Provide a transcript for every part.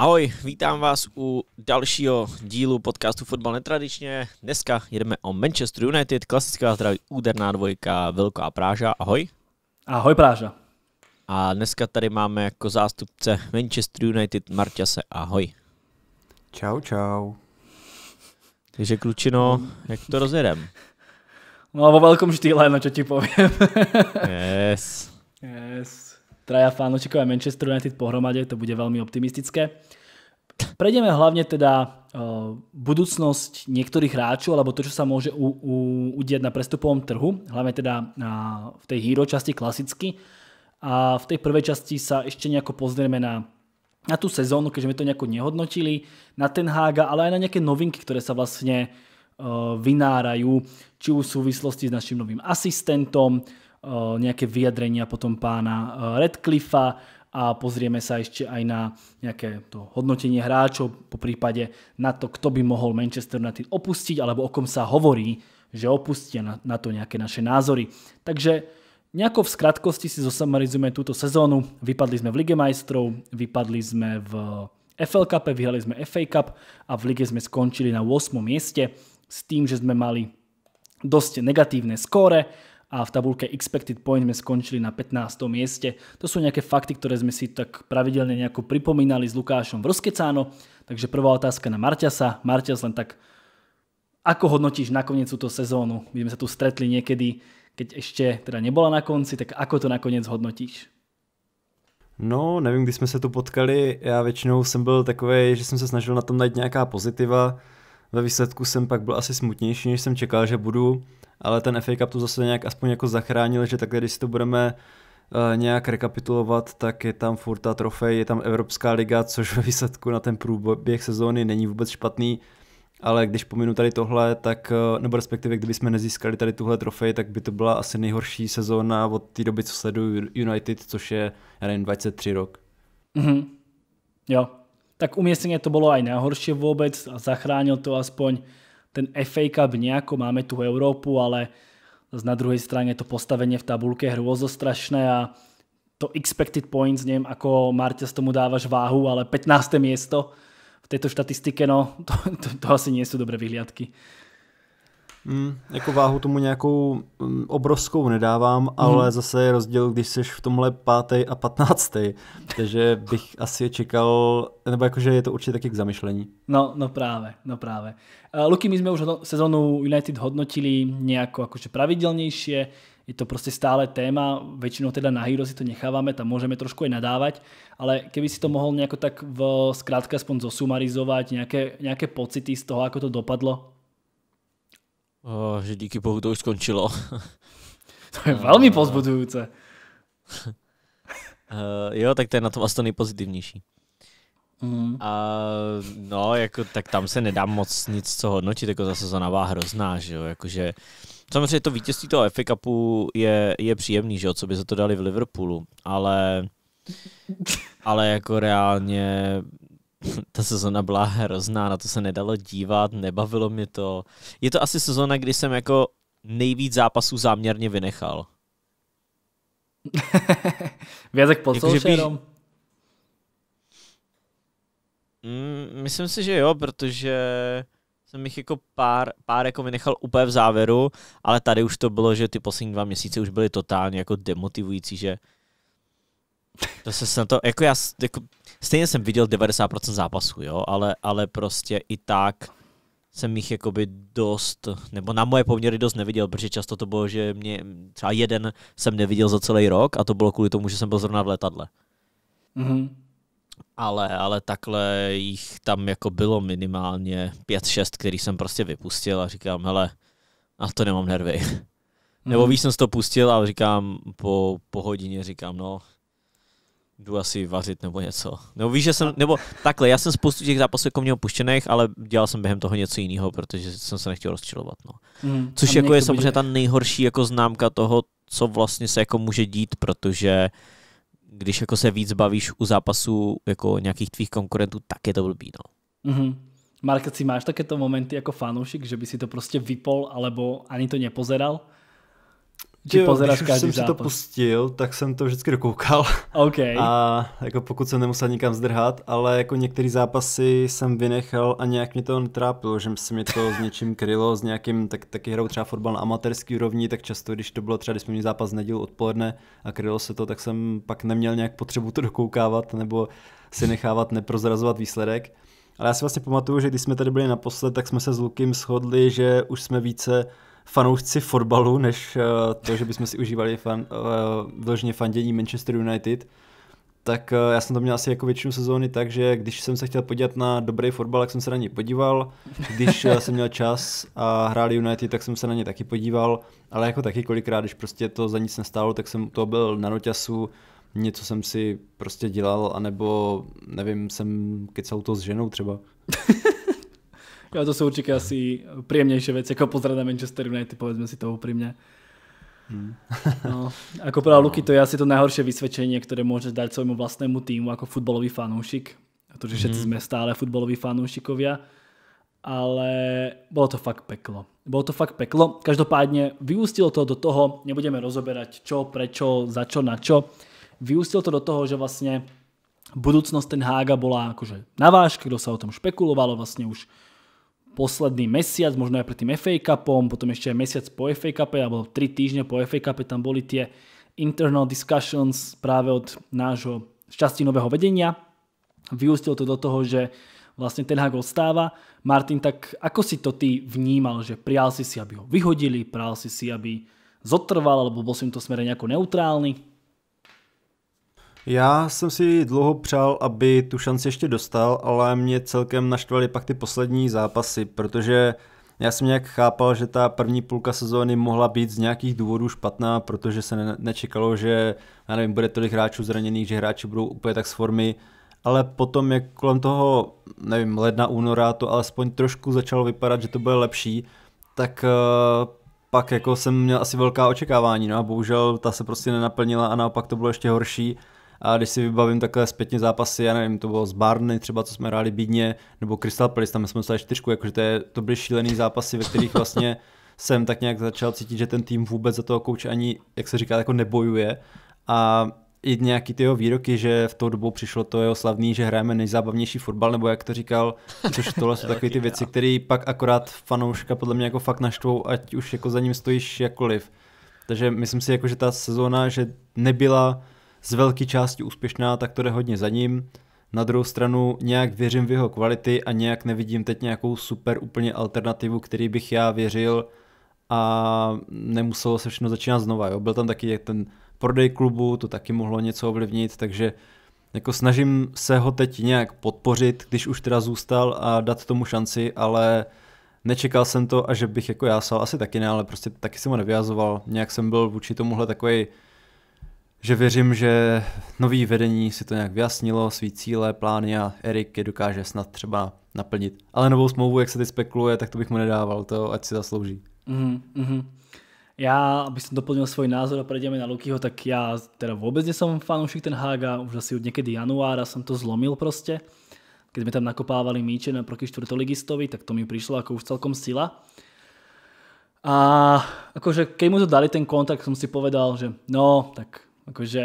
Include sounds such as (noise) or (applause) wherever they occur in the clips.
Ahoj, vítám vás u dalšího dílu podcastu Fotbal netradičně. Dneska jedeme o Manchester United, klasická zdraví úderná dvojka, Velká Práža. Ahoj. Ahoj Práža. A dneska tady máme jako zástupce Manchester United Marťase. Ahoj. Čau, čau. Takže klučino, jak to rozjedem? No a o velkom štýle, no čo ti povím. yes. Yes traja fanúšikové Manchester United pohromade, to bude veľmi optimistické. Prejdeme hlavne teda eh, budúcnosť niektorých hráčov, alebo to, čo sa môže u, u, udiať na prestupovom trhu, hlavne teda eh, v tej hero časti klasicky. A v tej prvej časti sa ešte nejako pozrieme na na tú sezónu, keďže sme to nejako nehodnotili, na ten Hága, ale aj na nejaké novinky, ktoré sa vlastne eh, vynárajú, či už v súvislosti s našim novým asistentom, Eh, nejaké vyjadrenia potom pána eh, Redcliffa a pozrieme sa ešte aj na nejaké to hodnotenie hráčov, po prípade na to, kto by mohol Manchester United opustiť, alebo o kom sa hovorí, že opustia na, to nejaké naše názory. Takže nejako v skratkosti si zosamarizujeme túto sezónu. Vypadli sme v Lige majstrov, vypadli sme v FL Cup, vyhrali sme FA Cup a v lige sme skončili na 8. mieste s tým, že sme mali dosť negatívne skóre a v tabulke Expected Point sme skončili na 15. mieste. To sú nejaké fakty, ktoré sme si tak pravidelne nejako pripomínali s Lukášom Roskecáno. Takže prvá otázka na Marťasa. Marťas len tak, ako hodnotíš nakoniec túto sezónu? My sme sa tu stretli niekedy, keď ešte teda nebola na konci, tak ako to nakoniec hodnotíš? No, nevím, kdy jsme se tu potkali. Já většinou jsem byl takový, že jsem se snažil na tom najít nějaká pozitiva. Ve výsledku jsem pak byl asi smutnější, než jsem čekal, že budu ale ten FA Cup to zase nějak aspoň jako zachránil, že takhle, když si to budeme eh, nějak rekapitulovat, tak je tam furt ta trofej, je tam Evropská liga, což ve výsledku na ten průběh sezóny není vůbec špatný, ale když pominu tady tohle, tak, eh, nebo respektive kdyby jsme nezískali tady tuhle trofej, tak by to byla asi nejhorší sezóna od té doby, co sleduju United, což je, já nevím, 23 rok. Mm-hmm. Jo, tak umiestnenie to bylo aj nejhorší vůbec, a zachránil to aspoň ten FA Cup nejako, máme tu Európu, ale na druhej strane to postavenie v tabulke je hrôzostrašné a to expected points, neviem ako Marťa z tomu dávaš váhu, ale 15. miesto v tejto štatistike, no to, to, to asi nie sú dobré vyhliadky. Mm, jako váhu tomu nějakou mm, obrovskou nedávám, ale mm. zase je rozdíl, když jsi v tomhle pátý a patnáctý. Takže bych (laughs) asi čekal, nebo jakože je to určitě taky k zamišlení. No, no právě, no právě. Uh, Luky, my jsme už sezónu United hodnotili nějako jakože pravidelnější je to prostě stále téma, většinou teda na Hero si to necháváme, tam můžeme trošku i nadávat, ale keby si to mohl nějak tak v, zkrátka aspoň zosumarizovat, nějaké, nějaké pocity z toho, ako to dopadlo? O, že díky bohu to už skončilo. (laughs) to je velmi eh. pozbudující. Uh, eh, jo, tak to je na tom asi to nejpozitivnější. Mm. Uh, no, jako, tak tam se nedá moc nic co hodnotit, jako zase zanavá hrozná, že jo, jakože samozřejmě to vítězství toho FA Cupu je, je příjemný, že jo, co by za to dali v Liverpoolu, ale (laughs) ale jako reálně (laughs) ta sezona byla hrozná, na to se nedalo dívat, nebavilo mě to. Je to asi sezona, kdy jsem jako nejvíc zápasů záměrně vynechal. Vězek po jako, bych... mm, Myslím si, že jo, protože jsem jich jako pár, pár jako vynechal úplně v závěru, ale tady už to bylo, že ty poslední dva měsíce už byly totálně jako demotivující, že to se snad to, jako já, jako, stejně jsem viděl 90% zápasů, jo, ale, ale prostě i tak jsem jich jakoby dost, nebo na moje poměry dost neviděl, protože často to bylo, že mě třeba jeden jsem neviděl za celý rok a to bylo kvůli tomu, že jsem byl zrovna v letadle. Mm-hmm. Ale, ale takhle jich tam jako bylo minimálně 5-6, který jsem prostě vypustil a říkám, hele, a to nemám nervy. Mm-hmm. (laughs) Nebo mhm. víš, jsem to pustil a říkám, po, po hodině říkám, no, jdu asi vařit nebo něco. Nebo víš, že jsem, nebo takhle, já jsem spoustu těch zápasů jako měl puštěných, ale dělal jsem během toho něco jiného, protože jsem se nechtěl rozčilovat. No. Mm, Což jako je samozřejmě ta nejhorší jako známka toho, co vlastně se jako může dít, protože když jako se víc bavíš u zápasů jako nějakých tvých konkurentů, tak je to blbý. No. Mm-hmm. Marka, si máš takéto momenty jako fanoušek, že by si to prostě vypol, alebo ani to nepozeral? Ti jo, pozeraš když každý jsem zápas. si to pustil, tak jsem to vždycky dokoukal. Okay. A jako pokud jsem nemusel nikam zdrhat, ale jako některé zápasy jsem vynechal a nějak mě to netrápilo, že se mi to s něčím krylo, s nějakým, tak, taky hrou třeba fotbal na amatérský úrovni, tak často, když to bylo třeba, když jsme měli zápas neděl odpoledne a krylo se to, tak jsem pak neměl nějak potřebu to dokoukávat nebo si nechávat neprozrazovat výsledek. Ale já si vlastně pamatuju, že když jsme tady byli naposled, tak jsme se s Lukem shodli, že už jsme více fanoušci fotbalu, než eh, to, že bychom si užívali fan, eh, vložně fandění Manchester United, tak eh, já jsem to měl asi jako většinu sezóny tak, že když jsem se chtěl podívat na dobrý fotbal, tak jsem se na něj podíval. Když jsem měl čas a hráli United, tak jsem se na ně taky podíval. Ale jako taky kolikrát, když prostě to za nic nestálo, tak jsem to byl na noťasu, něco jsem si prostě dělal, anebo nevím, jsem kecal to s ženou třeba. Jo, to jsou určitě asi příjemnější věci, jako pozrat na Manchester United, povedzme si to upřímně. Hmm. no, ako povedal no. Luky, to je asi to najhoršie vysvedčenie, ktoré môže dať svojmu vlastnému týmu ako futbalový fanúšik. Pretože hmm. všetci hmm. sme stále futbaloví fanúšikovia. Ale bolo to fakt peklo. Bolo to fakt peklo. Každopádne vyústilo to do toho, nebudeme rozoberať čo, prečo, za čo, na čo. Vyústilo to do toho, že vlastne budúcnosť ten Hága bola akože na váške, kdo sa o tom špekulovalo vlastne už posledný mesiac, možno aj pred tým FA Cupom, potom ešte aj mesiac po FA Cupe, alebo tri týždne po FA Cupe tam boli tie internal discussions práve od nášho nového vedenia. Vyústilo to do toho, že vlastne Ten hák odstáva. Martin, tak ako si to ty vnímal, že prijal si si, aby ho vyhodili, prijal si si, aby zotrval, alebo bol si v tom smere nejako neutrálny? Já jsem si dlouho přál, aby tu šanci ještě dostal, ale mě celkem naštvaly pak ty poslední zápasy, protože já jsem nějak chápal, že ta první půlka sezóny mohla být z nějakých důvodů špatná, protože se nečekalo, že já nevím, bude tolik hráčů zraněných, že hráči budou úplně tak z formy, ale potom, jak kolem toho, nevím, ledna, února to alespoň trošku začalo vypadat, že to bude lepší, tak eh, pak jako jsem měl asi velká očekávání, no a bohužel ta se prostě nenaplnila a naopak to bylo ještě horší. A když si vybavím takhle zpětně zápasy, já nevím, to bylo z Barny třeba, co jsme hráli Bídně, nebo Crystal Palace, tam jsme dostali čtyřku, jakože to, je, to byly šílený zápasy, ve kterých vlastně (laughs) jsem tak nějak začal cítit, že ten tým vůbec za toho kouče ani, jak se říká, jako nebojuje. A i nějaký ty jeho výroky, že v tou dobu přišlo to jeho slavný, že hrajeme nejzábavnější fotbal, nebo jak to říkal, což tohle jsou (laughs) takové ty věci, které pak akorát fanouška podle mě jako fakt naštvou, ať už jako za ním stojíš jakkoliv. Takže myslím si, jako, že ta sezóna, že nebyla z velké části úspěšná, tak to jde hodně za ním. Na druhou stranu nějak věřím v jeho kvality a nějak nevidím teď nějakou super úplně alternativu, který bych já věřil a nemuselo se všechno začínat znova. Jo. Byl tam taky ten prodej klubu, to taky mohlo něco ovlivnit, takže jako snažím se ho teď nějak podpořit, když už teda zůstal a dát tomu šanci, ale nečekal jsem to a že bych jako jásal, asi taky ne, ale prostě taky jsem ho nevyjazoval. Nějak jsem byl vůči tomuhle takový že věřím, že nový vedení si to nějak vyjasnilo, svý cíle, plány a Erik je dokáže snad třeba naplnit. Ale novou smlouvu, jak se teď spekuluje, tak to bych mu nedával, to ať si zaslouží. Mm-hmm. Já, abych jsem doplnil svůj názor a prejdeme na Lukyho, tak já teda vůbec nie fanoušek ten Haga, už asi od někdy januára jsem to zlomil prostě, Keď sme tam nakopávali míče na proti štvrtoligistovi, tak to mi prišlo ako už celkom sila. A akože keď mu to dali ten kontakt, som si povedal, že no, tak Akože,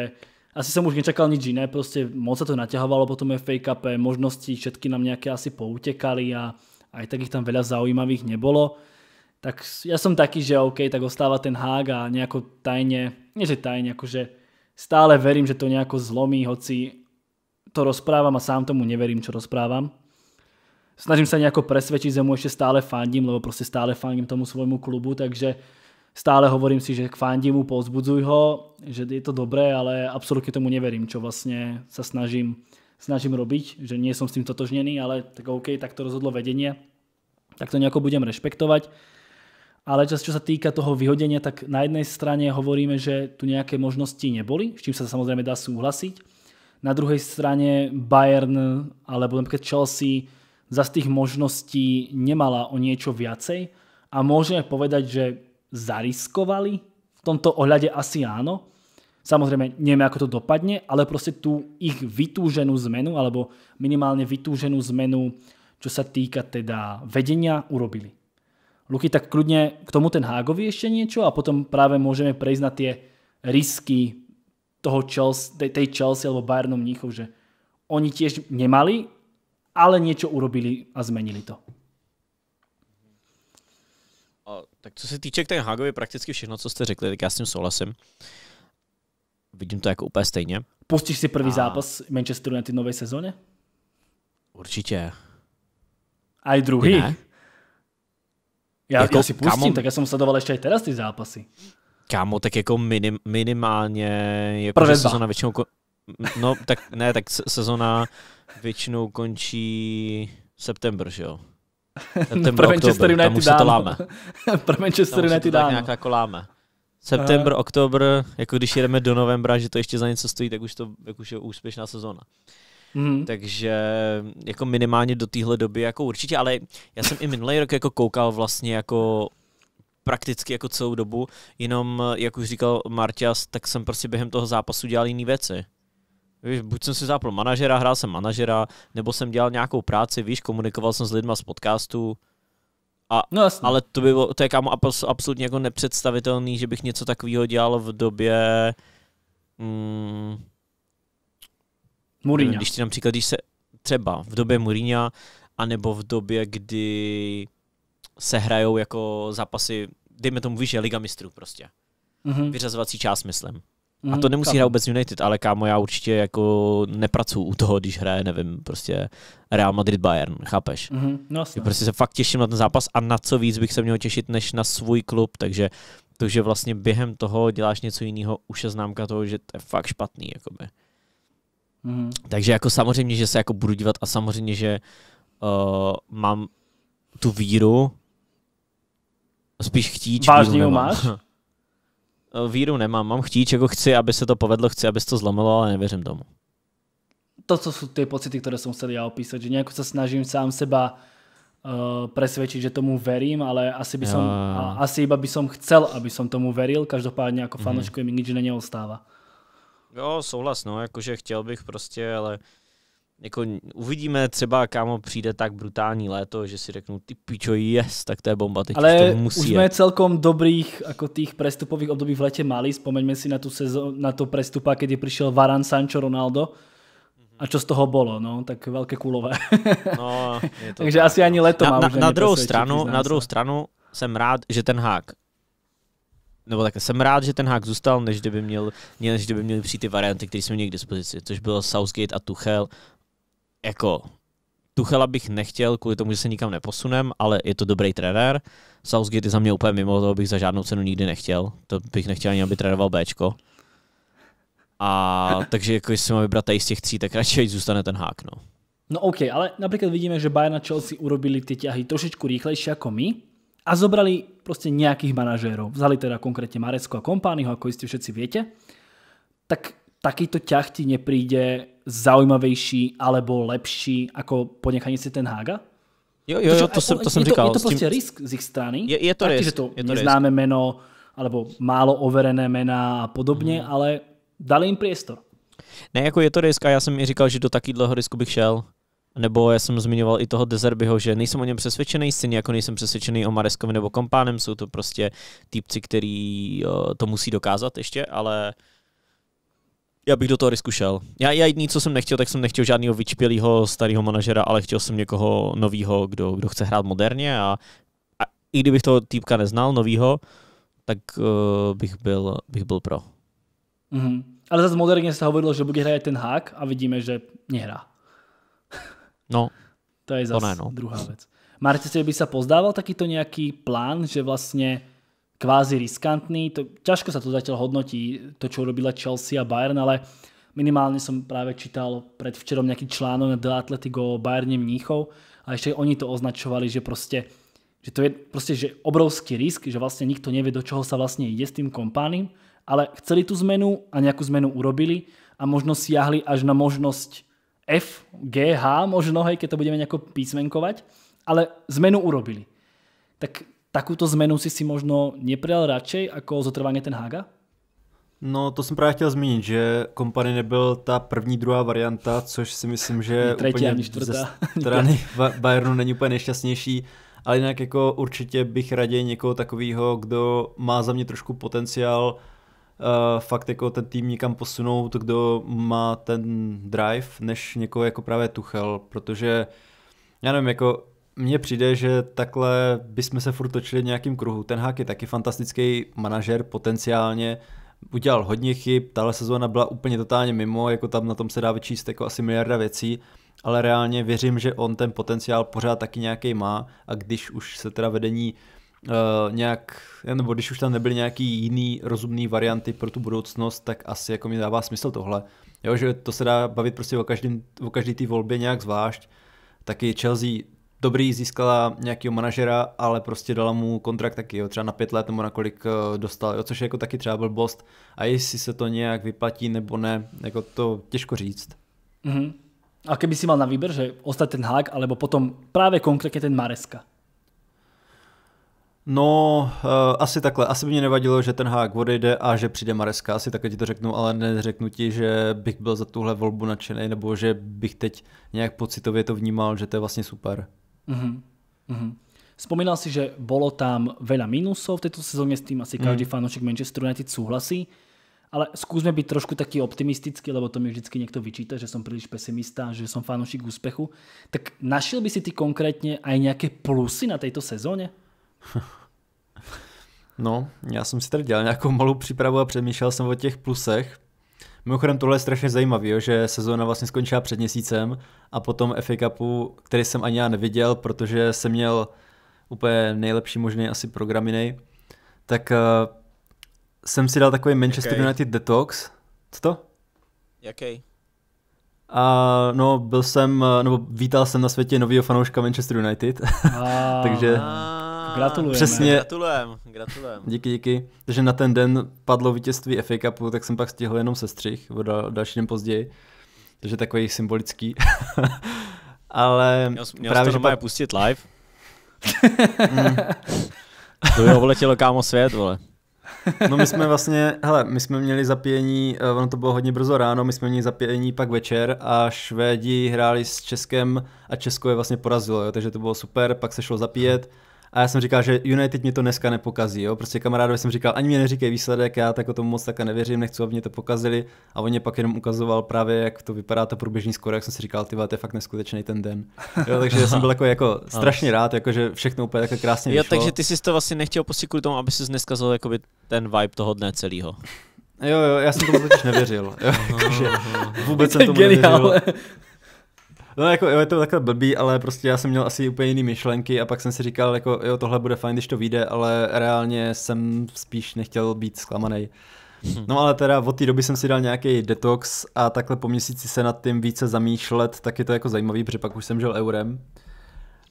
asi som už nečakal nič iné, proste moc sa to naťahovalo po tom FA Cup, možnosti všetky nám nejaké asi poutekali a aj takých tam veľa zaujímavých nebolo. Tak ja som taký, že OK, tak ostáva ten hák a nejako tajne, nie že tajne, akože stále verím, že to nejako zlomí, hoci to rozprávam a sám tomu neverím, čo rozprávam. Snažím sa nejako presvedčiť, že mu ešte stále fandím, lebo proste stále fandím tomu svojmu klubu, takže stále hovorím si, že k mu, pozbudzuj ho, že je to dobré, ale absolútne tomu neverím, čo vlastne sa snažím, snažím robiť, že nie som s tým totožnený, ale tak OK, tak to rozhodlo vedenie, tak to nejako budem rešpektovať. Ale čas, čo sa týka toho vyhodenia, tak na jednej strane hovoríme, že tu nejaké možnosti neboli, s čím sa samozrejme dá súhlasiť. Na druhej strane Bayern alebo napríklad Chelsea za z tých možností nemala o niečo viacej a môžeme povedať, že zariskovali? V tomto ohľade asi áno. Samozrejme, neviem, ako to dopadne, ale proste tú ich vytúženú zmenu, alebo minimálne vytúženú zmenu, čo sa týka teda vedenia, urobili. Luky, tak kľudne k tomu ten Hágovi ešte niečo a potom práve môžeme prejsť na tie risky toho Chelsea, tej Chelsea alebo Bayernu Mníchov, že oni tiež nemali, ale niečo urobili a zmenili to. Tak co se týče k té Hagovi, prakticky všechno, co jste řekli, tak já s tím souhlasím. Vidím to jako úplně stejně. Pustíš si první a... zápas Manchesteru na ty nové sezóně? Určitě. A i druhý? ne? Já, jako, já si pustím, kamo, tak já jsem sledoval ještě i teraz ty zápasy. Kámo, tak jako minim, minimálně... Jako, Prvé sezona většinou, No, tak ne, tak sezona většinou končí september, že jo? (laughs) Ten (laughs) pro Manchester United tam už se to jako láme. pro Manchester United dáno. koláme. September, uh. oktober, jako když jedeme do novembra, že to ještě za něco stojí, tak už, to, jak už je úspěšná sezóna. Mm. Takže jako minimálně do téhle doby jako určitě, ale já jsem i minulý rok jako koukal vlastně jako prakticky jako celou dobu, jenom jak už říkal Marťas, tak jsem prostě během toho zápasu dělal jiné věci. Víš, buď jsem si zapl manažera, hrál jsem manažera, nebo jsem dělal nějakou práci, víš, komunikoval jsem s lidma z podcastu. A, no Ale to, by bylo, to je kámo absolutně jako nepředstavitelný, že bych něco takového dělal v době... Mm, Když ty například, když se třeba v době Murína, anebo v době, kdy se hrajou jako zápasy, dejme tomu, víš, Liga mistrů prostě. Mm-hmm. Vyřazovací část, myslím. Mm, a to mhm, nemusí kam. hrát vůbec United, ale kámo, já určitě jako nepracuju u toho, když hraje, nevím, prostě Real Madrid Bayern, chápeš? mm no, vlastně. prostě se fakt těším na ten zápas a na co víc bych se měl těšit, než na svůj klub, takže to, že vlastně během toho děláš něco jiného, už je známka toho, že to je fakt špatný, jakoby. Mm. Takže jako samozřejmě, že se jako budu dívat a samozřejmě, že uh, mám tu víru, spíš chtíč. Vážně máš? (laughs) Eh, víru nemám, mám chtíč, jako chci, aby se to povedlo, chci, aby se to zlomilo, ale nevěřím tomu. To, co jsou ty pocity, které jsem chtěl já opísat, že nějak se snažím sám seba Uh, eh, presvedčiť, že tomu verím, ale asi by som, a asi iba by som chcel, aby som tomu veril, každopádně jako mhm. fanošku mm. mi nic neostává. Jo, souhlas, no, jakože chtěl bych prostě, ale jako uvidíme, třeba kámo přijde tak brutální léto, že si řeknu, ty pičo, yes, tak to je bomba, teď Ale to musí už jsme celkom dobrých jako těch prestupových období v letě mali, vzpomeňme si na, tu sezon, na to prestupa, kdy přišel Varan Sancho Ronaldo, a co z toho bylo, no, tak velké kulové. (laughs) no, je to (laughs) Takže tak, asi ani no. leto na, má na, na druhou stranu, Na druhou stranu jsem rád, že ten hák nebo tak jsem rád, že ten hák zůstal, než kdyby, měl, než kdyby měli přijít ty varianty, které jsme měli k dispozici, což bylo Southgate a Tuchel jako Tuchela bych nechtěl kvůli tomu, že se nikam neposunem, ale je to dobrý trenér. Southgate je za mě úplně mimo, toho bych za žádnou cenu nikdy nechtěl. To bych nechtěl ani, aby trénoval Bčko. A (laughs) takže jako jestli mám vybrat tady z těch tří, tak radši zůstane ten hák. No. no OK, ale například vidíme, že Bayern a Chelsea urobili ty těhy trošičku rychlejší jako my a zobrali prostě nějakých manažérov. Vzali teda konkrétně Marecko a Kompányho, ako iste všetci viete. Tak takýto ťah ti nepríde zaujímavejší alebo lepší ako ponechanie si ten Haga? Jo, jo, jo, to, jsem, to jsem je říkal. To, je to prostě tím... risk z jejich strany. Je, je to Taky, risk. že to, je to neznáme risk. jméno, alebo málo overené jména a podobně, mm. ale dali jim priestor. Ne, jako je to risk a já jsem i říkal, že do takového risku bych šel. Nebo já jsem zmiňoval i toho Dezerbyho, že nejsem o něm přesvědčený, stejně jako nejsem přesvědčený o Mareskovi nebo Kompánem, jsou to prostě týpci, který eh, to musí dokázat ještě, ale uh, já bych do toho risku šel. Já, já jediný, co jsem nechtěl, tak jsem nechtěl žádného vyčpělého starého manažera, ale chtěl jsem někoho nového, kdo, kdo chce hrát moderně a, a i kdybych toho týpka neznal, novýho, tak uh, bych, byl, bych byl pro. Mm-hmm. Ale zase moderně se hovorilo, že bude hrát ten hák a vidíme, že nehrá. No. to je zase no. druhá věc. Marci, by se pozdával takýto nějaký plán, že vlastně kvázi riskantný. To, ťažko sa to zatiaľ hodnotí, to, čo urobila Chelsea a Bayern, ale minimálne som práve čítal predvčerom nejaký článok na The Athletic o Bayerne Mníchov a ešte oni to označovali, že proste že to je proste že obrovský risk, že vlastne nikto nevie, do čoho sa vlastne ide s tým kompánim, ale chceli tú zmenu a nejakú zmenu urobili a možno siahli až na možnosť F, G, H možno, hej, keď to budeme nejako písmenkovať, ale zmenu urobili. Tak takúto zmenu si si možno neprijal radšej ako zotrvanie ten Haga? No, to jsem právě chtěl zmínit, že Kompany nebyl ta první, druhá varianta, což si myslím, že třetí, úplně ani čtvrtá. ze (laughs) strany Bayernu není úplně nejšťastnější, ale jinak jako určitě bych raději někoho takového, kdo má za mě trošku potenciál uh, fakt jako ten tým někam posunout, kdo má ten drive, než někoho jako právě Tuchel, protože já nevím, jako mně přijde, že takhle bychom se furt točili v nějakým kruhu. Ten Hák je taky fantastický manažer potenciálně, udělal hodně chyb, tahle sezóna byla úplně totálně mimo, jako tam na tom se dá vyčíst jako asi miliarda věcí, ale reálně věřím, že on ten potenciál pořád taky nějaký má a když už se teda vedení Uh, nějak, nebo když už tam nebyly nějaký jiný rozumný varianty pro tu budoucnost, tak asi jako mi dává smysl tohle. Jo, že to se dá bavit prostě o, každém, o každý té volbě nějak zvlášť. Taky Chelsea dobrý, získala nějakého manažera, ale prostě dala mu kontrakt taky, jo, třeba na pět let nebo na kolik eh, dostal, jo, což je jako taky třeba blbost. A jestli se to nějak vyplatí nebo ne, jako to těžko říct. Mm-hmm. A keby si mal na výber, že ostať ten hák, alebo potom právě konkrétně ten Mareska? No, uh, asi takhle. Asi by mě nevadilo, že ten hák odejde a že přijde Mareska. Asi takhle ti to řeknu, ale neřeknu ti, že bych byl za tuhle volbu nadšený, nebo že bych teď nějak pocitově to vnímal, že to je vlastně super. Mm-hmm. Mm-hmm. Spomínal si, že bolo tam veľa mínusov v tejto sezóne, s tým asi každý mm. fanúšik Manchester United súhlasí. Ale skúsme byť trošku taký optimistický, lebo to mi vždycky niekto vyčíta, že som príliš pesimista, že som fanúšik úspechu. Tak našiel by si ty konkrétne aj nejaké plusy na tejto sezóně? (laughs) No, já jsem si tady dělal nějakou malou přípravu a přemýšlel jsem o těch plusech. Mimochodem tohle je strašně zajímavé, jo, že sezóna vlastně skončila před měsícem a potom FA Cupu, který jsem ani já neviděl, protože jsem měl úplně nejlepší možný asi program jiný, tak uh, jsem si dal takový Manchester Jakej? United Detox. Co to? Jaký? A no, byl jsem, eh, nebo vítal jsem na světě novýho fanouška Manchester United, (laughs) takže... Gratulujeme. Přesně. Gratulujem, gratulujem. Díky, díky. Takže na ten den padlo vítězství FA Cupu, tak jsem pak stihl jenom se dal, další den později. Takže takový symbolický. (laughs) Ale měl, měl právě, že pak... pustit live. (laughs) to by obletělo kámo svět, vole. No my jsme vlastně, hele, my jsme měli zapíjení, eh, ono to bylo hodně brzo ráno, my jsme měli zapíjení pak večer a Švédi hráli s Českem a Česko je vlastně porazilo, jo, takže to bylo super, pak se šlo zapíjet a já jsem říkal, že United mě to dneska nepokazí, jo. Prostě kamarádovi jsem říkal, ani mě neříkej výsledek, já tak o tom moc tak nevěřím, nechci, aby mě to pokazili. A on mě pak jenom ukazoval právě, jak to vypadá ta průběžný skóre, jak jsem si říkal, ty to je fakt neskutečný ten den. Jo, (laughs) takže já jsem byl jako, jako strašně rád, jako, že všechno úplně jako krásně vyšlo. Jo, takže ty jsi to vlastně nechtěl prostě kvůli tomu, aby jsi neskazil jakoby ten vibe toho dne celého. Jo, jo, já jsem tomu totiž nevěřil. Jo, jako, vůbec jsem tomu nevěřil. No jako jo, je to takhle blbý, ale prostě já jsem měl asi úplně jiný myšlenky a pak jsem si říkal, jako jo, tohle bude fajn, když to vyjde, ale reálně jsem spíš nechtěl být zklamaný. Hm. No ale teda od té doby jsem si dal nějaký detox a takhle po měsíci se nad tím více zamýšlet, tak je to jako zajímavý, protože pak už jsem žil eurem.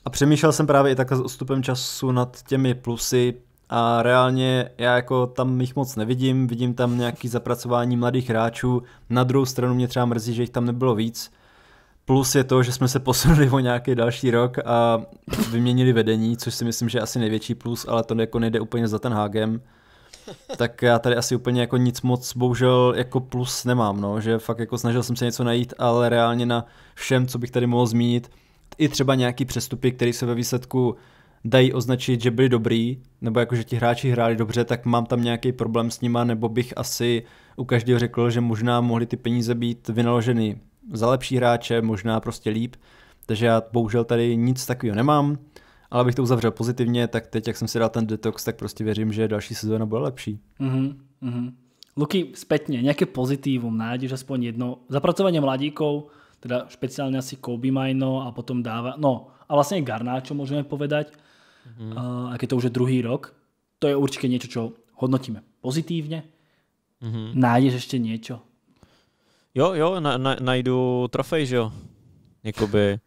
A přemýšlel jsem právě i takhle s odstupem času nad těmi plusy a reálně já jako tam jich moc nevidím, vidím tam nějaký zapracování mladých hráčů, na druhou stranu mě třeba mrzí, že jich tam nebylo víc, Plus je to, že jsme se posunuli o nějaký další rok a vyměnili vedení, což si myslím, že je asi největší plus, ale to jako nejde úplně za ten hágem. Tak já tady asi úplně jako nic moc bohužel jako plus nemám, no, že fakt jako snažil jsem se něco najít, ale reálně na všem, co bych tady mohl zmínit, i třeba nějaký přestupy, které se ve výsledku dají označit, že byli dobrý, nebo jako že ti hráči hráli dobře, tak mám tam nějaký problém s nima, nebo bych asi u každého řekl, že možná mohli ty peníze být vynaloženy za lepší hráče, možná prostě líp. Takže já bohužel tady nic takového nemám, ale abych to uzavřel pozitivně, tak teď, jak jsem si dal ten detox, tak prostě věřím, že další sezóna bude lepší. Mm-hmm, mm-hmm. Luky, zpětně, nějaké pozitivum nájdeš aspoň jedno. zapracování mladíkov, teda speciálně asi Kobe Mino a potom dáva, no a vlastně Garnáčo můžeme povedať, mm. uh, je to už druhý rok, to je určitě něco, co hodnotíme pozitivně, Mm-hmm. Nájdeš ještě něco? Jo, jo, na, na, najdu trofej, že jo. Jakoby.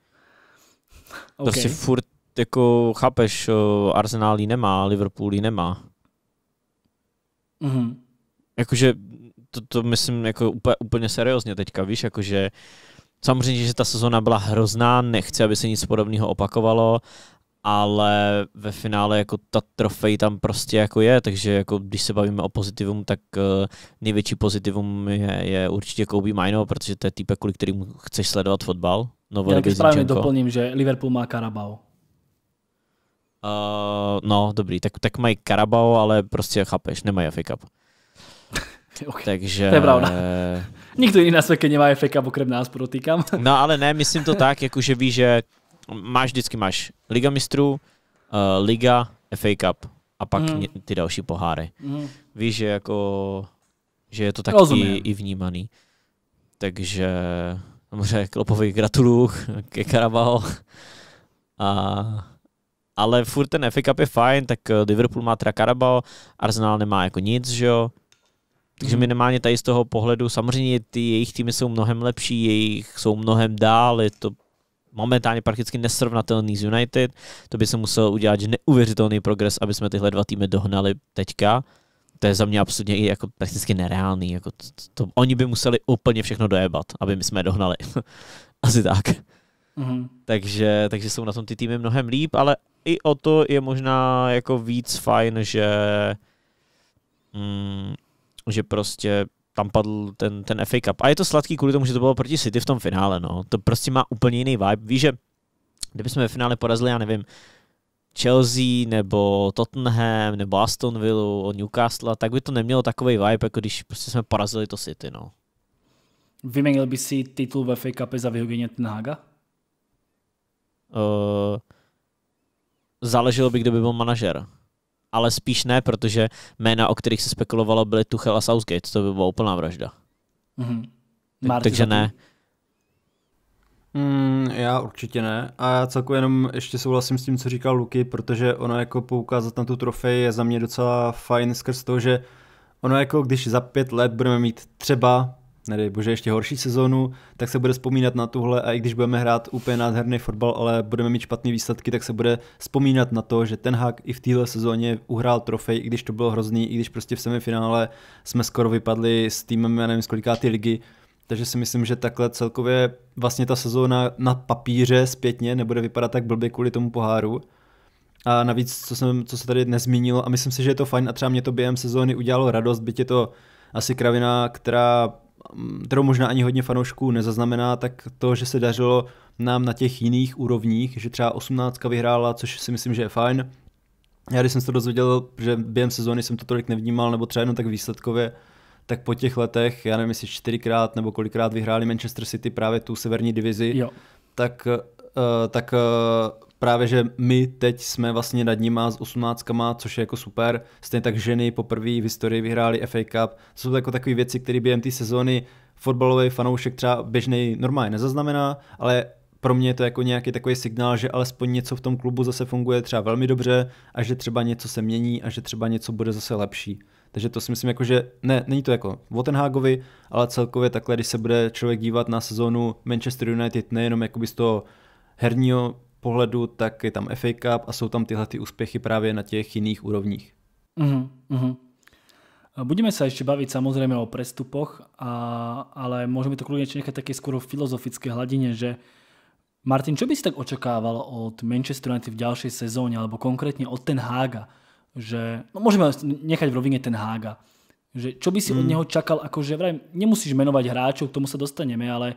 (laughs) Prostě okay. Prostě furt, jako chápeš, eh, Arsenal nemá, Liverpool nemá. Mm-hmm. Jakože to, to myslím jako úplně, úplně seriózně teďka, víš, jakože samozřejmě, že ta sezona byla hrozná, nechci, aby se nic podobného opakovalo, ale ve finále jako ta trofej tam prostě jako je, takže jako když se bavíme o pozitivum, tak uh, největší pozitivum je, je určitě Kobe Mino, protože to je týpe, kvůli kterým chceš sledovat fotbal. Novo Já správně doplním, že Liverpool má Carabao. Uh, no, dobrý, tak, tak mají Carabao, ale prostě chápeš, nemají FA Cup. (laughs) okay. Takže... To je pravda. (laughs) Nikdo jiný na světě nemá FA Cup okrem nás, podotýkám. no ale ne, myslím to tak, jako že ví, že máš vždycky máš Liga mistrů, uh, Liga, FA Cup a pak mm. ty další poháry. Mm. Víš, že jako, že je to tak Rozumím. i, i vnímaný. Takže samozřejmě Klopovi gratuluju ke Carabao A, ale furt ten FA Cup je fajn, tak eh, Liverpool má teda Carabao, Arsenal nemá jako nic, že jo. Takže hmm. minimálně tady z toho pohledu, samozřejmě ty jejich týmy jsou mnohem lepší, jejich jsou mnohem dál, je to momentálně prakticky nesrovnatelný s United. To by se muselo udělat že neuvěřitelný progres, aby jsme tyhle dva týmy dohnali teďka. To je za mě absolutně i jako prakticky nereálný. Jako to, to, oni by museli úplně všechno dojebat, aby my jsme je dohnali. (laughs) Asi tak. Mm-hmm. Takže, takže jsou na tom ty týmy mnohem líp, ale i o to je možná jako víc fajn, že, mm, že prostě tam padl ten, ten FA Cup. A je to sladký kvůli tomu, že to bylo proti City v tom finále. No. To prostě má úplně jiný vibe. Víš, že kdybychom ve finále porazili, já nevím, Chelsea nebo Tottenham nebo Aston Villa, Newcastle, tak by to nemělo takový vibe, jako když prostě jsme porazili to City. No. Vyměnil by si titul ve FA Cup za Ten Haga? Uh, záleželo by, kdo by byl manažer ale spíš ne, protože jména, o kterých se spekulovalo, byly Tuchel a Southgate. To by byla úplná vražda. Mm-hmm. Tak, takže ne. Mm, já určitě ne. A já celkově jenom ještě souhlasím s tím, co říkal Luky, protože ono jako poukázat na tu trofej je za mě docela fajn skrz to, že ono jako když za pět let budeme mít třeba nedej bože, ještě horší sezónu, tak se bude vzpomínat na tuhle a i když budeme hrát úplně nádherný fotbal, ale budeme mít špatné výsledky, tak se bude vzpomínat na to, že ten hák i v téhle sezóně uhrál trofej, i když to bylo hrozný, i když prostě v semifinále jsme skoro vypadli s týmem, já nevím, z ty ligy, takže si myslím, že takhle celkově vlastně ta sezóna na papíře zpětně nebude vypadat tak blbě kvůli tomu poháru. A navíc, co, jsem, co se tady nezmínilo, a myslím si, že je to fajn a třeba mě to během sezóny udělalo radost, byť je to asi kravina, která kterou možná ani hodně fanoušků nezaznamená, tak to, že se dařilo nám na těch jiných úrovních, že třeba 18 vyhrála, což si myslím, že je fajn. Já když jsem se to dozvěděl, že během sezóny jsem to tolik nevnímal, nebo třeba jenom tak výsledkově, tak po těch letech, já nevím, jestli čtyřikrát nebo kolikrát vyhráli Manchester City právě tu severní divizi, jo. tak, uh, tak uh, právě, že my teď jsme vlastně nad nima s osmnáctkama, což je jako super. Stejně tak ženy poprvé v historii vyhráli FA Cup. To jsou to jako takové věci, které během té sezóny fotbalový fanoušek třeba běžnej normálně nezaznamená, ale pro mě je to jako nějaký takový signál, že alespoň něco v tom klubu zase funguje třeba velmi dobře a že třeba něco se mění a že třeba něco bude zase lepší. Takže to si myslím, jako, že ne, není to jako Wotenhagovi, ale celkově takhle, když se bude člověk dívat na sezónu Manchester United nejenom jakoby z toho herního pohledu, tak je tam FA Cup a jsou tam tyhle ty úspěchy právě na těch jiných úrovních. Uh-huh, Uh -huh. Budeme se ještě bavit samozřejmě o prestupoch, a, ale můžeme to kľudne nechat také skoro v filozofické hladině, že Martin, čo by si tak očakával od Manchester United v ďalšej sezóne, alebo konkrétne od Ten Haga? Že, no môžeme nechať v rovine Ten Haga. Že, čo by si mm. od hmm. neho čakal? Akože vraj, nemusíš menovať hráčov, k tomu sa dostaneme, ale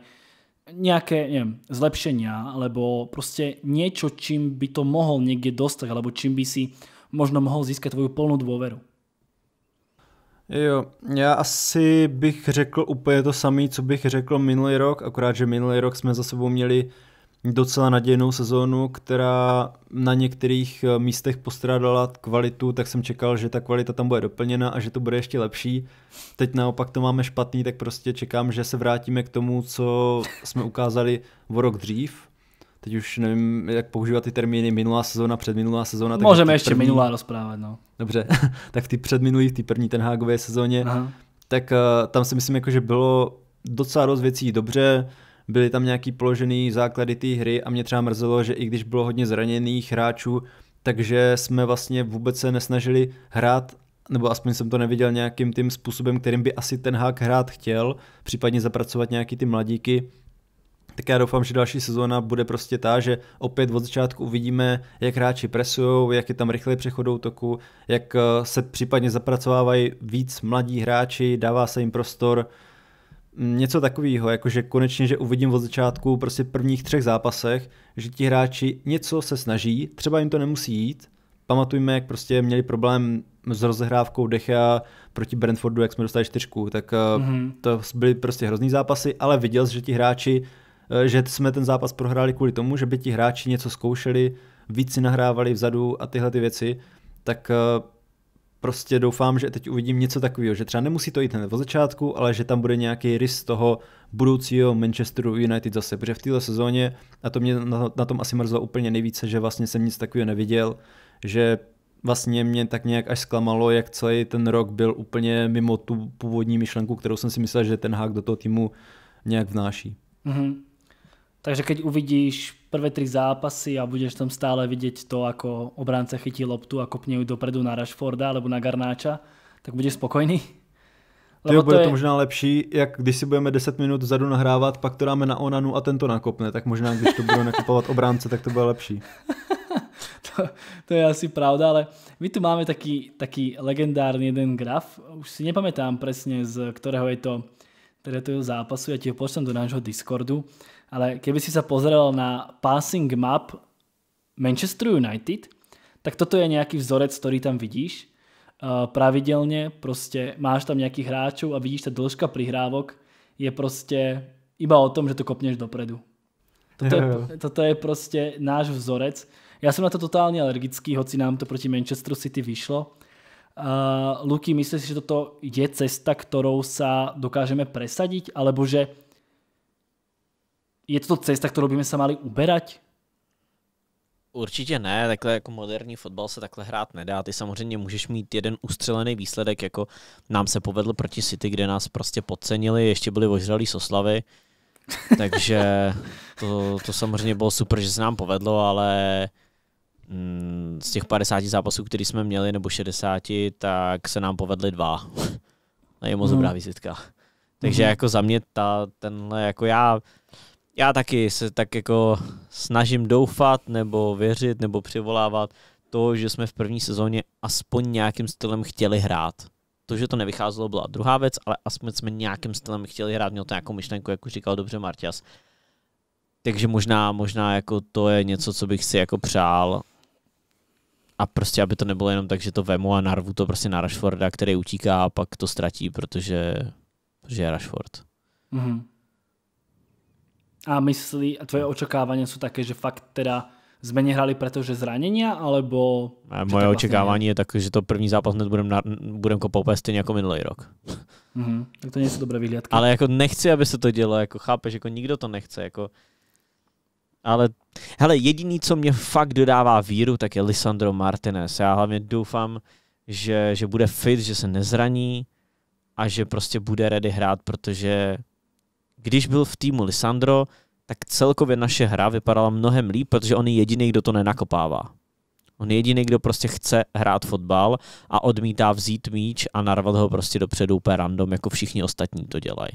nejaké, neviem, zlepšenia, alebo proste niečo, čím by to mohol niekde dostať, alebo čím by si možno mohl získat tvoju plnou dôveru? Jo, já asi bych řekl úplně to samé, co bych řekl minulý rok, akorát, že minulý rok jsme za sebou měli docela nadějnou sezónu, která na některých eh, místech postrádala kvalitu, tak jsem čekal, že ta kvalita tam bude doplněna a že to bude ještě lepší. Teď naopak to máme špatný, tak prostě čekám, že se vrátíme k tomu, co jsme ukázali o rok dřív. Teď už nevím, jak používat ty termíny minulá sezóna, předminulá sezóna. Tak Můžeme ještě první... minulá rozprávat, no. Dobře, (laughs) tak ty předminulý, ty první ten hágové sezóně, Aha. tak uh, tam si myslím, jako, že bylo docela dost věcí dobře, byly tam nějaký položený základy té hry a mě třeba mrzelo, že i když bylo hodně zraněných hráčů, takže jsme vlastně vůbec se nesnažili hrát nebo aspoň jsem to neviděl nějakým tím způsobem, kterým by asi ten hák hrát chtěl, případně zapracovat nějaký ty mladíky, tak já doufám, že další sezóna bude prostě ta, že opět od začátku uvidíme, jak hráči presují, jak je tam rychlej přechod útoku, jak eh, se případně zapracovávají víc mladí hráči, dává se jim prostor, něco takového, jakože konečně, že uvidím od začátku prostě prvních třech zápasech, že ti hráči něco se snaží, třeba jim to nemusí jít. Pamatujme, jak prostě měli problém s rozehrávkou Dechea proti Brentfordu, jak jsme dostali čtyřku, tak mm-hmm. to byly prostě hrozný zápasy, ale viděl jsi, že ti hráči, eh, že jsme ten zápas prohráli kvůli tomu, že by ti hráči něco zkoušeli, víc si nahrávali vzadu a tyhle ty věci, tak eh, prostě doufám, že teď uvidím něco takového, že třeba nemusí to jít hned od začátku, ale že tam bude nějaký rys toho budoucího Manchesteru United zase, protože v této sezóně, a to mě na, na tom asi mrzlo úplně nejvíce, že vlastně jsem nic takového neviděl, že vlastně mě tak nějak až zklamalo, jak celý ten rok byl úplně mimo tu původní myšlenku, kterou jsem si myslel, že ten hák do toho týmu nějak vnáší. Mm-hmm. Takže keď uvidíš prvé tri zápasy a budeš tam stále vidieť to, ako obránca chytí loptu a kopne ju dopredu na Rashforda alebo na Garnáča, tak budeš spokojný? Lebo jo, bude to, je... to možná lepší, jak když si budeme 10 minut vzadu nahrávat, pak to dáme na Onanu a ten to nakopne, tak možná když to bude nakopovat obránce, tak to bude lepší. (laughs) to, to je asi pravda, ale my tu máme taký, taký legendárny jeden graf, už si nepamätám presne z ktorého je to, teda toho zápasu, ja ti ho pošlem do nášho Discordu, ale keby si sa pozrel na passing map Manchester United, tak toto je nějaký vzorec, který tam vidíš. E, Pravidelně prostě máš tam nějakých hráčov a vidíš, ta dĺžka prihrávok je prostě iba o tom, že to kopněš dopredu. Toto je, toto je prostě náš vzorec. Já jsem na to totálně alergický, hoci nám to proti Manchester City vyšlo. Uh, e, Luky, myslíš, že toto je cesta, kterou sa dokážeme presadiť, alebo že je to cesta, kterou by se mali uberať? Určitě ne, takhle jako moderní fotbal se takhle hrát nedá. Ty samozřejmě můžeš mít jeden ustřelený výsledek, jako nám se povedl proti City, kde nás prostě podcenili, ještě byli ožralí Soslavy, (laughs) takže to, to samozřejmě bylo super, že se nám povedlo, ale mm, z těch 50 zápasů, který jsme měli, nebo 60, tak se nám povedly dva. (laughs) A je moc hmm. dobrá vizitka. Takže hmm. jako za mě ta, tenhle, jako já já taky se tak jako snažím doufat nebo věřit nebo přivolávat to, že jsme v první sezóně aspoň nějakým stylem chtěli hrát. To, že to nevycházelo, byla druhá věc, ale aspoň jsme nějakým stylem chtěli hrát, měl to nějakou myšlenku, jak už říkal dobře Martias. Takže možná, možná jako to je něco, co bych si jako přál a prostě, aby to nebylo jenom tak, že to vemu a narvu to prostě na Rashforda, který utíká a pak to ztratí, protože, protože je Rashford. Mm-hmm. A myslí, a tvoje očekávání jsou také, že fakt teda jsme nehrali, protože zranění, alebo... A moje vlastně očekávání je tak, že to první zápas hned budeme budem kopat stejně jako minulý rok. Mm-hmm. Tak to nejsou dobré vyhliadky. Ale jako nechci, aby se to dělo, jako chápeš, jako nikdo to nechce, jako... Ale hele, jediný, co mě fakt dodává víru, tak je Lisandro Martinez. Já hlavně doufám, že, že bude fit, že se nezraní a že prostě bude ready hrát, protože když byl v týmu Lisandro, tak celkově naše hra vypadala mnohem líp, protože on je jediný, kdo to nenakopává. On je jediný, kdo prostě chce hrát fotbal a odmítá vzít míč a narvat ho prostě dopředu úplně random, jako všichni ostatní to dělají.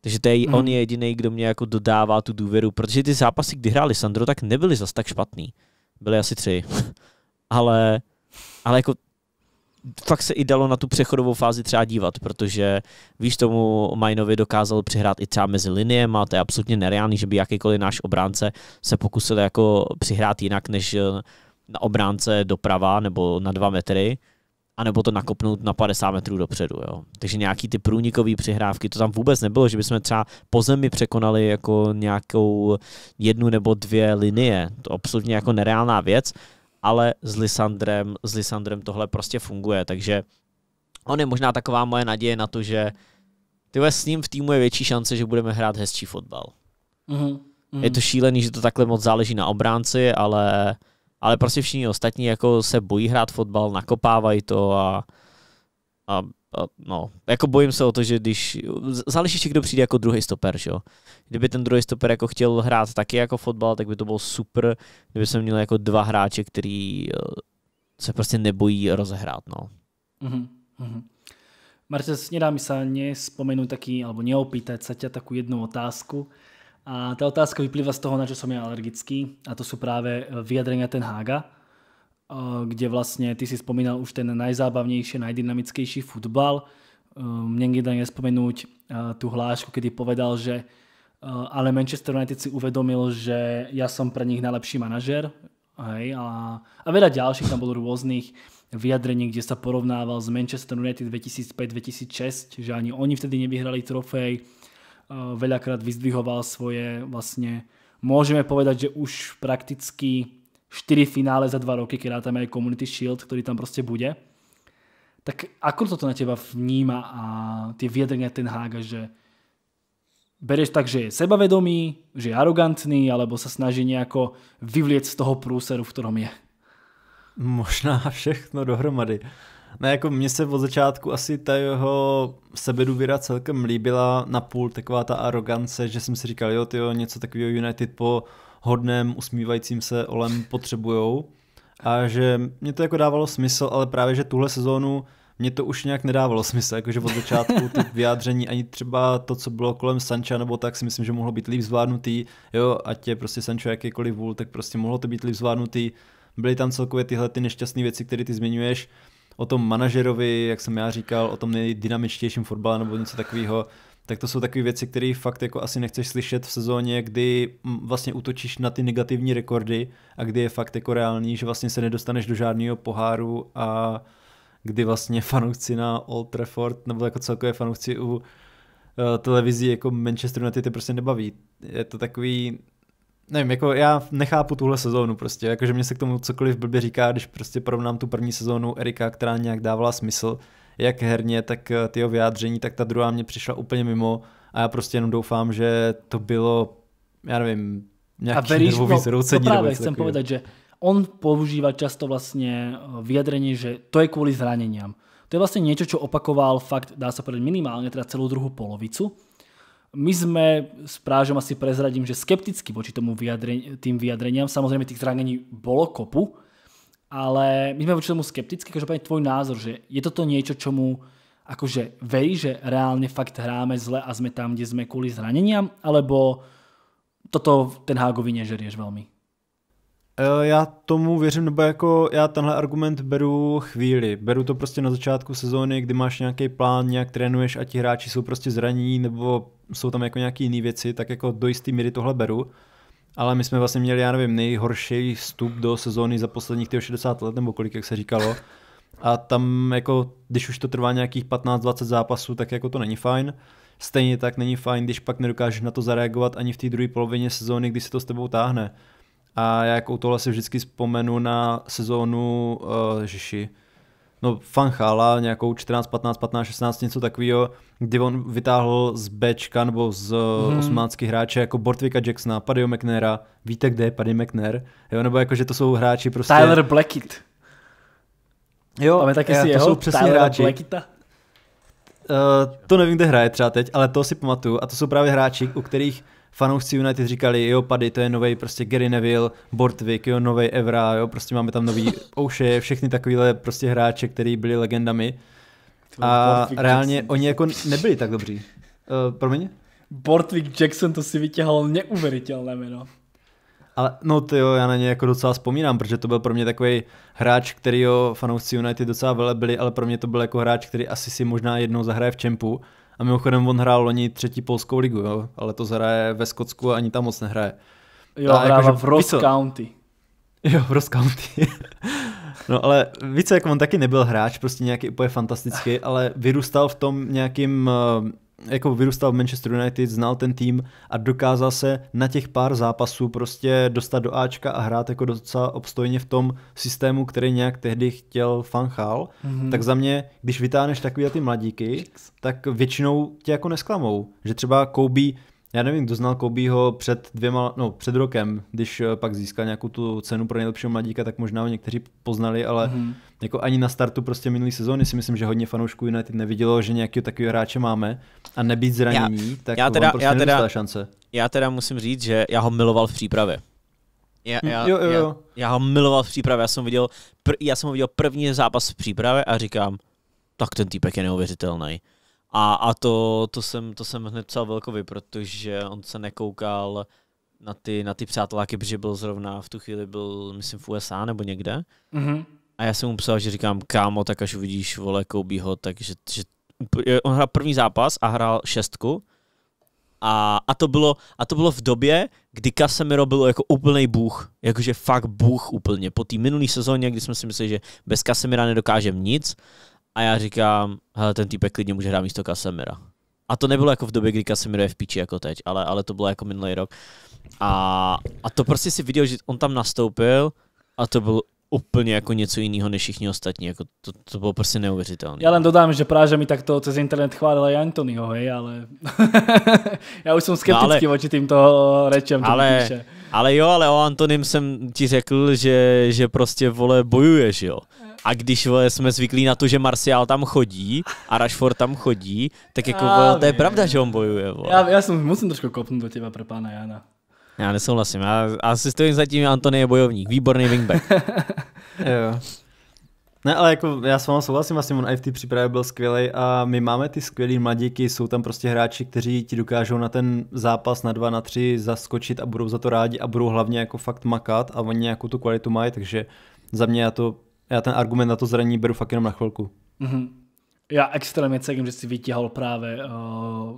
Takže to je, mm. on je jediný, kdo mě jako dodává tu důvěru, protože ty zápasy, kdy hráli Sandro, tak nebyly zas tak špatný. Byly asi tři. (laughs) ale, ale jako fakt se i dalo na tu přechodovou fázi třeba dívat, protože víš, tomu Majnovi dokázal přihrát i třeba mezi liniem a to je absolutně nereálný, že by jakýkoliv náš obránce se pokusil jako přihrát jinak než eh, na obránce doprava nebo na dva metry anebo to nakopnout na 50 metrů dopředu. Jo. Takže nějaký ty průnikové přihrávky, to tam vůbec nebylo, že bychom třeba po zemi překonali jako nějakou jednu nebo dvě linie. To absolutně jako nereálná věc ale s Lisandrem, s Lisandrem tohle prostě funguje, takže on je možná taková moje naděje na to, že ty s ním v týmu je větší šance, že budeme hrát hezčí fotbal. Mm-hmm. mm-hmm. Je to šílený, že to takhle moc záleží na obránci, ale, ale prostě všichni ostatní jako se bojí hrát fotbal, nakopávají to a, a no, jako bojím se o to, že když, záleží ještě, kdo přijde jako druhý stoper, že jo. Kdyby ten druhý stoper jako chtěl hrát taky jako fotbal, tak by to bylo super, kdyby jsme měli jako dva hráče, který eh, se prostě nebojí rozehrát, no. Mm-hmm. Mhm. Mm-hmm. nedá mi sa nespomenúť taky, alebo neopýtať se tě takovou jednu otázku. A ta otázka vyplývá z toho, na co jsem ja alergický, a to jsou právě eh, vyjadrenia ten Hága Eh, kde vlastne ty si spomínal už ten najzábavnejší, najdynamickejší futbal. Mne nedá nespomenúť tú hlášku, kedy povedal, že eh, ale Manchester United si uvedomil, že ja som pre nich najlepší manažer. Hej, a, a veľa ďalších tam bolo rôznych vyjadrení, kde sa porovnával s Manchester United 2005-2006, že ani oni vtedy nevyhrali trofej. Eh, Veľakrát vyzdvihoval svoje vlastne, môžeme povedať, že už prakticky 4 finále za dva roky, která tam je Community Shield, který tam prostě bude. Tak ako to na teba vníma a ty vědrně ten Hága, že bereš tak, že je sebavedomý, že je arogantný, alebo se snaží nejako vyvliec z toho průseru, v kterém je? Možná všechno dohromady. Ne, jako mně se od začátku asi ta jeho sebedůvěra celkem líbila na půl taková ta arogance, že jsem si říkal, jo, tyjo, něco takového United po hodném, usmívajícím se Olem potřebujou. A že mě to jako dávalo smysl, ale právě, že tuhle sezónu mě to už nějak nedávalo smysl, jakože od začátku ty vyjádření, ani třeba to, co bylo kolem Sancha nebo tak, si myslím, že mohlo být líp zvládnutý, jo, ať je prostě Sancho jakýkoliv vůl, tak prostě mohlo to být líp zvládnutý, byly tam celkově tyhle ty nešťastné věci, které ty zmiňuješ, o tom manažerovi, jak jsem já říkal, o tom nejdynamičtějším fotbale nebo něco takového, tak to jsou takové věci, které fakt jako asi nechceš slyšet v sezóně, kdy vlastně útočíš na ty negativní rekordy a kdy je fakt jako reálný, že vlastně se nedostaneš do žádného poháru a kdy vlastně (laughs) fanoušci na Old Trafford nebo jako celkově fanoušci u eh, televizí jako Manchester United ty prostě nebaví. Je to takový, nevím, jako já nechápu tuhle sezónu prostě, jakože mě se k tomu cokoliv blbě říká, když prostě porovnám tu první sezónu Erika, která nějak dávala smysl, jak herně, tak eh, ty vyjádření, tak ta druhá mě přišla úplně mimo a já prostě jenom doufám, že to bylo, já nevím, nějaký veríš, nervový no, zroucení. To právě chcem povedať, že on používá často vlastně eh, vyjadrenie, že to je kvůli zraněním. To je vlastne niečo, čo opakoval fakt, dá sa povedať, minimálne teda celú druhú polovicu. My sme s Prážom asi prezradím, že skepticky voči tomu vyjadre, tým vyjadreniam. Samozrejme tých zranení bolo kopu, ale my sme voči tomu skeptickí, povedať tvoj názor, že je toto niečo, čomu akože verí, že reálne fakt hráme zle a sme tam, kde sme kvôli zraneniam, alebo toto ten Hágovi nežerieš velmi? E, já tomu věřím, nebo jako já tenhle argument beru chvíli. Beru to prostě na začátku sezóny, kdy máš nějaký plán, nějak trénuješ a ti hráči jsou prostě zraní, nebo jsou tam jako nějaké jiné věci, tak jako do jisté míry tohle beru. Ale my jsme vlastně měli, já nevím, nejhorší vstup do sezóny za posledních 60 let, nebo kolik, jak se říkalo. A tam jako, když už to trvá nějakých 15-20 zápasů, tak jako to není fajn. Stejně tak není fajn, když pak nedokážeš na to zareagovat ani v té druhé polovině sezóny, kdy se to s tebou táhne. A já jako tohle si vždycky vzpomenu na sezónu uh, eh, Žiši no fanchála, nějakou 14, 15, 15, 16, něco takového, kdy on vytáhl z Bčka nebo z eh, hmm. 18 hráče jako Bortvika Jacksona, Paddy McNera, víte kde je Paddy McNair, jo, nebo jako, že to jsou hráči prostě... Tyler Blackett. Jo, Máme taky eh, si to jeho? jsou přesně Tyler hráči. Blackita? Uh, eh, to nevím, kde hraje třeba teď, ale to si pamatuju a to jsou právě hráči, u kterých fanoušci United říkali, jo, pady, to je nový prostě Gary Neville, Bortwick, jo, nový Evra, jo, prostě máme tam nový (laughs) Ouše, všechny takovýhle prostě hráče, který byli legendami. A reálně oni jako nebyli tak dobří. Uh, promiň? Bortwick Jackson to si vytěhal neuvěřitelné jméno. Ale no ty jo, já na ně jako docela vzpomínám, protože to byl pro mě takový hráč, který jo, fanoušci United docela velebili, ale pro mě to byl jako hráč, který asi si možná jednou zahraje v čempu a mimochodem on hrál loni třetí polskou ligu, jo? ale to zhraje ve Skotsku a ani tam moc nehraje. Jo, hrává jako, v Ross County. (laughs) Jo, v Ross County. (laughs) no ale více, jak on taky nebyl hráč, prostě nějaký úplně fantastický, ale vyrůstal v tom nějakým eh, jako vyrůstal v Manchester United, znal ten tým a dokázal se na těch pár zápasů prostě dostat do Ačka a hrát jako docela obstojně v tom systému, který nějak tehdy chtěl Fanchal, mm-hmm. tak za mě, když vytáhneš takové ty mladíky, tak většinou tě jako nesklamou. Že třeba Kobe já nevím, kdo znal Kobeho před dvěma, no před rokem, když eh, pak získal nějakou tu cenu pro nejlepšího mladíka, tak možná ho někteří poznali, ale mm-hmm. jako ani na startu prostě minulý sezóny si myslím, že hodně fanoušků United nevidělo, že nějakého takového hráče máme a nebýt zranění, já, tak já prostě teda, prostě já teda, šance. Já teda musím říct, že já ho miloval v přípravě. Já, hm, já, jo, jo, jo. Já, já ho miloval v přípravě, já jsem, viděl, pr, já jsem ho viděl první zápas v přípravě a říkám, tak ten týpek je neuvěřitelný a, a to, to, jsem, to jsem hned psal Velkovi, protože on se nekoukal na ty, na ty přáteláky, protože byl zrovna v tu chvíli byl, myslím, v USA nebo někde. Mm-hmm. A já jsem mu psal, že říkám, kámo, tak až uvidíš, vole, Koubího, takže že, eh, on hrál první zápas a hrál šestku. A, a, to bylo, a to bylo v době, kdy Casemiro byl jako úplný bůh, jakože fakt bůh úplně. Po té minulé sezóně, kdy jsme si mysleli, že bez Casemira nedokážeme nic, a já říkám, hele, ten týpek klidně může hrát místo Kasemira. A to nebylo jako v době, kdy Kasemiro je v píči jako teď, ale, ale to bylo jako minulý rok. A, a to prostě si viděl, že on tam nastoupil a to byl úplně jako něco jiného než všichni ostatní. Jako to, to bylo prostě neuvěřitelné. Já len dodám, že Práža mi takto cez internet chválila i Antonyho, hej, ale (laughs) já už jsem no, skeptický no, ale... týmto rečem. Ale, píše. ale jo, ale o Antonim jsem ti řekl, že, že prostě vole bojuješ, jo. A když vole, jsme zvyklí na to, že Marcial tam chodí a Rashford tam chodí, tak jako já, vole, to je pravda, že on bojuje. Vole. Já, já jsem, musím trošku kopnout do těba pro pána Jana. Já nesouhlasím. Já, já si stojím zatím, Antony je bojovník. Výborný wingback. (laughs) jo. Ne, ale jako já s vámi souhlasím, vlastně on i v té přípravě byl skvělý a my máme ty skvělý mladíky, jsou tam prostě hráči, kteří ti dokážou na ten zápas na dva, na tři zaskočit a budou za to rádi a budou hlavně jako fakt makat a oni nějakou tu kvalitu mají, takže za mě já to já ten argument na to zranění beru fakt jenom na chvilku. Mm-hmm. Já extrémně cením, že si vytíhal právě uh, eh,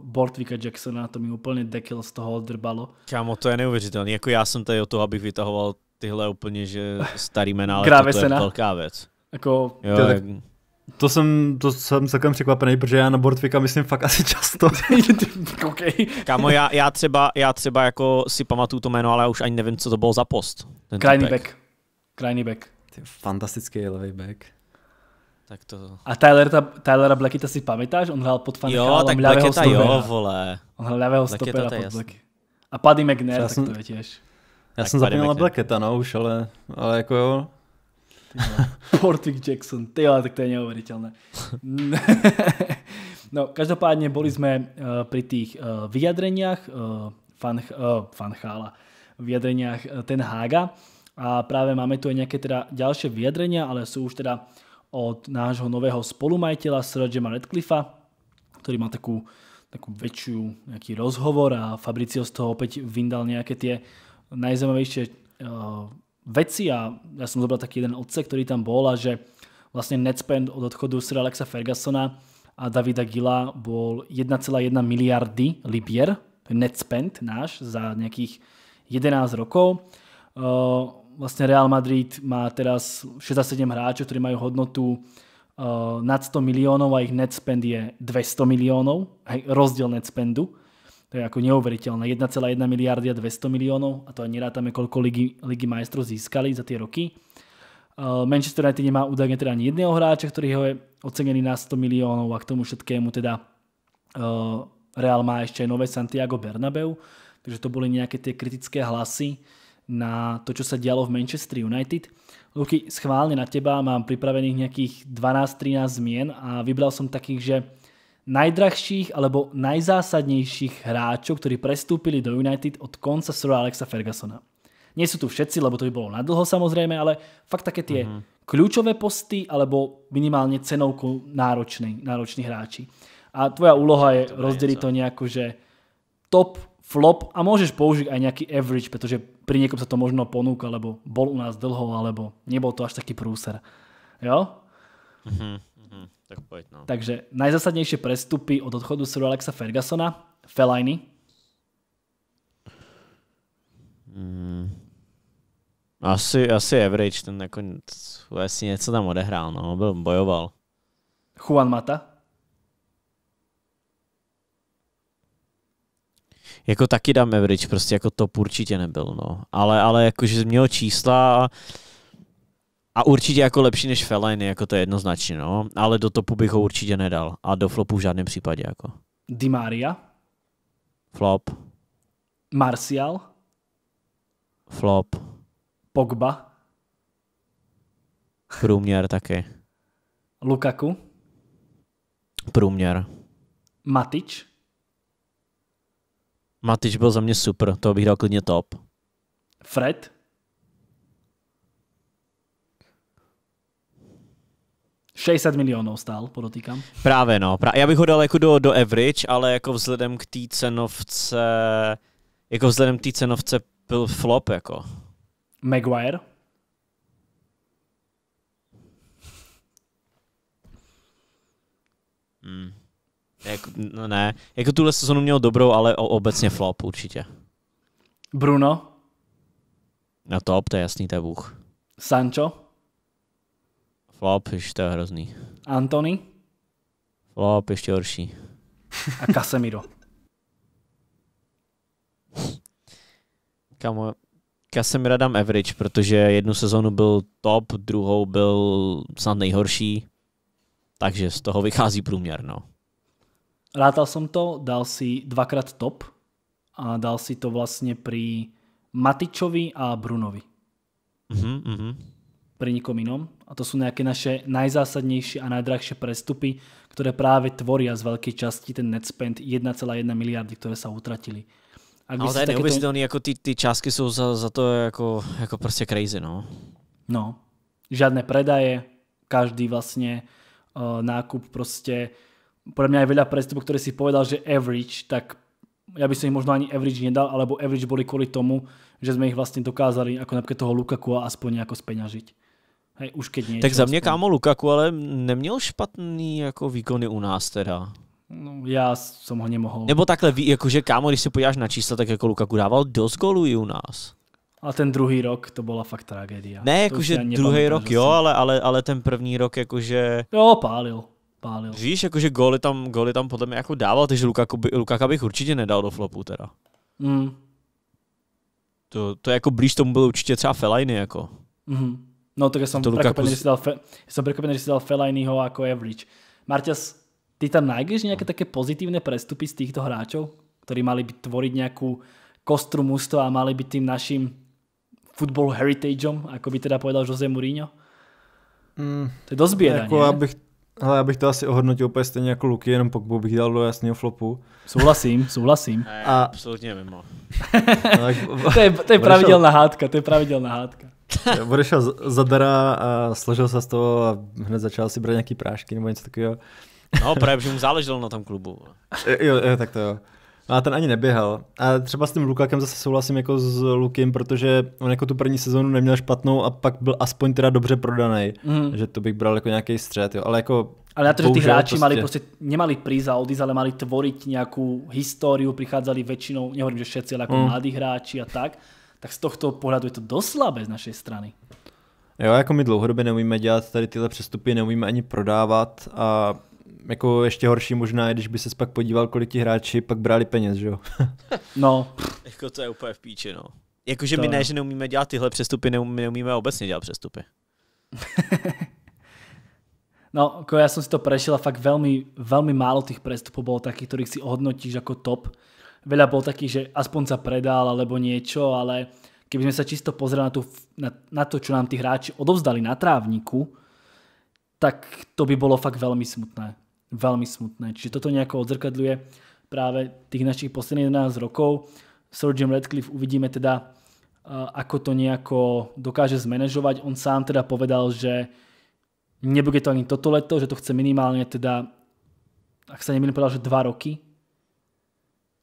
Bortvika Jacksona, to mi úplně dekil z toho drbalo. Kámo, to je neuvěřitelné. Jako já jsem tady o to abych vytahoval tyhle úplně, že starý jména, ale to, to je velká věc. Jako, jo, to, tak, to jsem, to jsem celkem překvapený, protože já na Bortvika myslím fakt asi často. (laughs) okay. Kámo, já, já, třeba, já třeba jako si pamatuju to jméno, ale já už ani nevím, co to bylo za post. Krajný back. Krajný back. Ty, fantastický levý back. Tak to... A Tyler, ta, Tylera Blackita si pamatáš? On hrál pod Fanny Jo, tak Blackita stopera. jo, vole. On hrál levého stopera pod Black. A Paddy McNair, já tak jsem, to těž. Já jsem zapomněl na Blacketa, no už, ale, ale jako jo. (laughs) Portwick Jackson, ty ale tak to je neuvěřitelné. (laughs) no, každopádně byli jsme uh, při těch uh, vyjadreniach uh, fan, uh, Fanchála, vyjadreniach uh, Ten Haga. A práve máme tu aj nejaké teda ďalšie vyjadrenia, ale sú už teda od nášho nového spolumajiteľa Sir Jema Redcliffa, ktorý má takú, takú väčšiu nejaký rozhovor a Fabricio z toho opäť vyndal nejaké tie najzaujímavejšie uh, veci a ja som zobral taký jeden odsek, ktorý tam bol a že vlastne net spend od odchodu Sir Alexa Fergusona a Davida Gila bol 1,1 miliardy libier, net spend náš za nejakých 11 rokov. Uh, vlastne Real Madrid má teraz 67 hráčov, ktorí majú hodnotu uh, nad 100 miliónov a ich net spend je 200 miliónov, hej, rozdiel net spendu. To je ako neuveriteľné. 1,1 miliardy a 200 miliónov a to ani nerátame, jako koľko ligy, ligy majstrov získali za tie roky. Uh, Manchester United nemá údajne teda ani jedného hráča, ktorý ho je ocenený na 100 miliónov a k tomu všetkému teda uh, Real má ešte aj nové Santiago Bernabeu, takže to boli nejaké tie kritické hlasy na to, čo sa dialo v Manchester United. Luky, schválne na teba mám pripravených nejakých 12-13 zmien a vybral som takých, že najdrahších alebo najzásadnejších hráčov, ktorí prestúpili do United od konca Sir Alexa Fergusona. Nie sú tu všetci, lebo to by bolo nadlho samozrejme, ale fakt také tie uh-huh. kľúčové posty alebo minimálne cenovku náročný, náročný hráči. A tvoja úloha je, je rozdeliť to nejako, že top flop a môžeš použiť aj nejaký average, pretože pri niekom sa to možno ponúka, lebo bol u nás dlho, alebo nebol to až taký prúser. Jo? Mm-hmm, tak pojď, no. Takže najzasadnejšie prestupy od odchodu Sir Alexa Fergusona, Fellaini. Mm. Asi, asi average, ten jako asi něco tam odehrál, no, byl, bojoval. Juan Mata? jako taky dám average, prostě jako top určitě nebyl, no. Ale, ale jakože měl čísla a, a určitě jako lepší než Fellaini, jako to je jednoznačně, no. Ale do topu bych ho určitě nedal a do flopu v žádném případě, jako. Di Maria? Flop. Martial? Flop. Pogba? Průměr taky. Lukaku? Průměr. Matič? Matič byl za mě super, to bych dal klidně top. Fred? Šestset milionů stál, podotýkám. Právě no, právě. já bych ho dal jako do, do average, ale jako vzhledem k té cenovce, jako vzhledem k té cenovce byl flop jako. Maguire? Hmm. Jako, no ne, jako tuhle sezonu měl dobrou, ale obecně flop určitě. Bruno? Na no top, to je jasný, to je Bůh. Sancho? Flop, ještě to je hrozný. Antony? Flop, ještě horší. A Casemiro? Kamo, Casemira dám average, protože jednu sezonu byl top, druhou byl snad nejhorší, takže z toho vychází průměr, no rátal som to, dal si dvakrát top a dal si to vlastne pri Matičovi a Brunovi. Mm-hmm. Mhm. Uh -huh, uh -huh. Pri nikom inom. A to sú nejaké naše najzásadnejšie a najdrahšie prestupy, ktoré práve tvoria z veľkej časti ten net spend 1,1 miliardy, ktoré sa utratili. Ak Ale to je neuvěřitelný, to... jako ty, ty částky jsou za, za to jako, jako prostě crazy, no. No, žádné predaje, každý vlastně uh, nákup prostě podľa mňa aj veľa prestupov, ktoré si povedal, že average, tak ja by som ich možno ani average nedal, alebo average boli kvôli tomu, že sme ich vlastne dokázali, ako napríklad toho Lukaku a aspoň nejako speňažiť. Hej, už keď niečo, tak za mě, kámo, Lukaku ale neměl špatný jako výkony u nás teda. No, já jsem ho nemohl. Nebo takhle, jakože kámo, když se podíváš na čísla, tak jako Lukaku dával dosť golu i u nás. A ten druhý rok to byla fakt tragédia. Ne, jakože druhý rok, jo, ale, ale, ale ten první rok jakože... Jo, pálil pálil. Víš, jakože góly tam, góly tam podle mě jako dával, takže Lukaku by, Lukaku bych určitě nedal do flopu teda. Mm. To, to je jako blíž tomu byl určitě třeba Fellaini jako. Mm-hmm. No tak jsem prekvapený, že si dal, fe, som že si dal average. Martias, ty tam najdeš nějaké také pozitivné prestupy z těchto hráčů, kteří mali by tvořit nějakou kostru musto a mali by tím našim football heritageom, jako by teda povedal Jose Mourinho? Mm, to je dost běda, jako, Abych, ale já bych to asi ohodnotil úplně stejně jako Luky, jenom pokud bych dal do jasného flopu. Souhlasím, souhlasím. A... a... Absolutně mimo. tak... (laughs) No, to, je, to je pravidelná hádka, to je pravidelná hádka. (laughs) Odešel zadara a složil se z toho a hned začal si brát nějaký prášky nebo něco takového. no, právě, že mu záleželo na tom klubu. jo, jo, tak to jo. A ten ani neběhal. A třeba s tím Lukakem zase souhlasím jako s Lukem, protože on jako tu první sezonu neměl špatnou a pak byl aspoň teda dobře prodaný. Mm. že to bych bral jako nějaký střed, jo. ale jako ale na to, že ty hráči mali prostě, prostě nemali prísť a odísť, ale mali tvoriť nějakou históriu, prichádzali väčšinou, nehovorím, že všetci, ale ako mm. mladí hráči a tak, tak z tohto pohľadu je to dosť slabé z našej strany. Jo, jako my dlouhodobě neumíme dělat tady tyhle přestupy, neumíme ani prodávat a jako ještě horší možná je, když by se pak podíval, kolik ti hráči pak brali peněz, že jo? (laughs) no. jako to je úplně v píči, no. Jakože my ne, no. že neumíme dělat tyhle přestupy, neumíme, neumíme obecně dělat přestupy. (laughs) no, jako já jsem si to prešel a fakt velmi, velmi málo těch přestupů bylo takých, kterých si ohodnotíš jako top. Veľa bylo takých, že aspoň se predal alebo něco, ale keby jsme se čisto pozreli na, tu, na, na to, čo nám ty hráči odovzdali na trávníku, tak to by bylo fakt velmi smutné veľmi smutné. Čiže toto nejako odzrkadluje práve tých našich posledných 11 rokov. S Sergeom Radcliffe uvidíme teda, eh, ako to nejako dokáže zmanéžovať. On sám teda povedal, že nebude to ani toto leto, že to chce minimálne teda, ak sa nemýlim, povedal, že dva roky.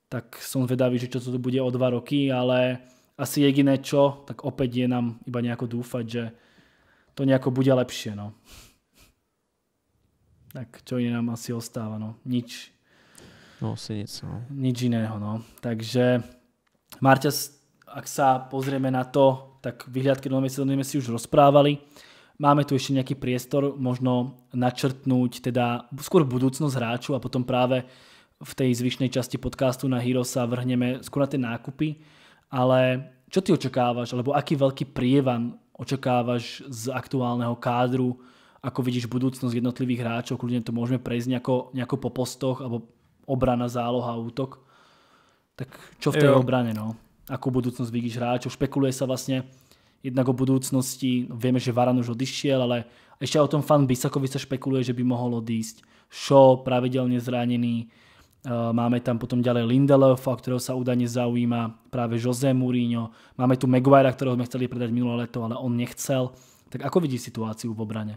Tak som vedavý, že čo to bude o dva roky, ale asi jediné čo, tak opäť je nám iba nejako dúfať, že to nejako bude lepšie. No tak čo je nám asi ostáva, no. Nič. No, asi nic, no. Nič iného, no. Takže, Marťa, ak sa pozrieme na to, tak vyhľadky nového sezóny sme si už rozprávali. Máme tu ešte nejaký priestor, možno načrtnúť teda skôr budúcnosť hráču a potom práve v tej zvyšnej časti podcastu na Hero sa vrhneme skôr na tie nákupy, ale čo ty očakávaš, alebo aký veľký prievan očakávaš z aktuálneho kádru ako vidíš budúcnosť jednotlivých hráčov, kľudne to môžeme prejsť nejako, nejako po postoch, alebo obrana, záloha, útok. Tak čo v tej jo. obrane, no? Akú budúcnosť vidíš hráčov? Špekuluje sa vlastne jednak o budúcnosti, vieme, že Varan už odišiel, ale ešte o tom fan Bisakovi sa špekuluje, že by mohol odísť. Šo pravidelne zranený, eh, Máme tam potom ďalej Lindelofa, ktorého sa údajne zaujíma práve Jose Mourinho. Máme tu Maguire, ktorého sme chceli predať minulé leto, ale on nechcel. Tak ako vidíš situáciu v obrane?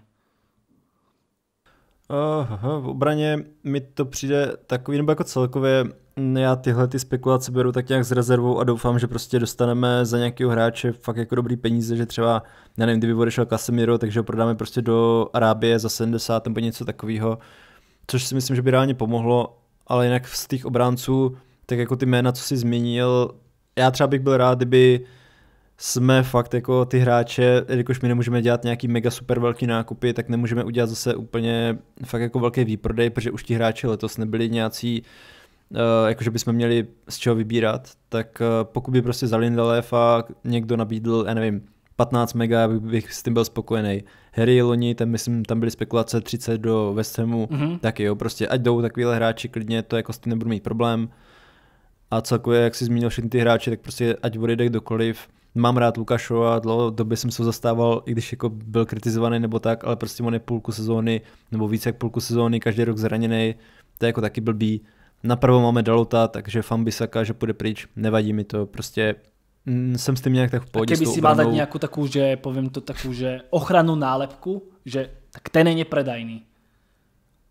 Uh, v obraně mi to přijde takový, nebo jako celkově mm, já tyhle ty spekulace beru tak nějak s rezervou a doufám, že prostě dostaneme za nějakého hráče fakt jako dobrý peníze, že třeba, já nevím, kdyby odešel Casemiro, takže ho prodáme prostě do Arábie za 70 nebo něco takového, což si myslím, že by reálně pomohlo, ale jinak z těch obránců, tak jako ty jména, co si zmínil, já třeba bych byl rád, kdyby jsme fakt jako ty hráče, jelikož my nemůžeme dělat nějaký mega super velký nákupy, tak nemůžeme udělat zase úplně fakt jako velký výprodej, protože už ti hráči letos nebyli nějací, eh, jakože bychom měli z čeho vybírat, tak eh, pokud by prostě za Lindelef a někdo nabídl, já nevím, 15 mega, bych s tím byl spokojený. Harry loni, tam myslím, tam byly spekulace 30 do West Hamu, mm-hmm. tak jo, prostě ať jdou takovýhle hráči klidně, to jako s tím nebudu mít problém. A celkově, jak si zmínil všechny ty hráči, tak prostě ať odejde kdokoliv, mám rád Lukašova, dlouhodobě jsem se zastával, i když jako byl kritizovaný nebo tak, ale prostě on je půlku sezóny, nebo více jak půlku sezóny, každý rok zraněný, to je jako taky blbý. Napravo máme Dalota, takže Fambisaka, že půjde pryč, nevadí mi to, prostě mm, jsem s tím nějak tak v pohodě. Kdyby si má dát nějakou takovou, že povím to takovou, že ochranu nálepku, že tak ten není predajný.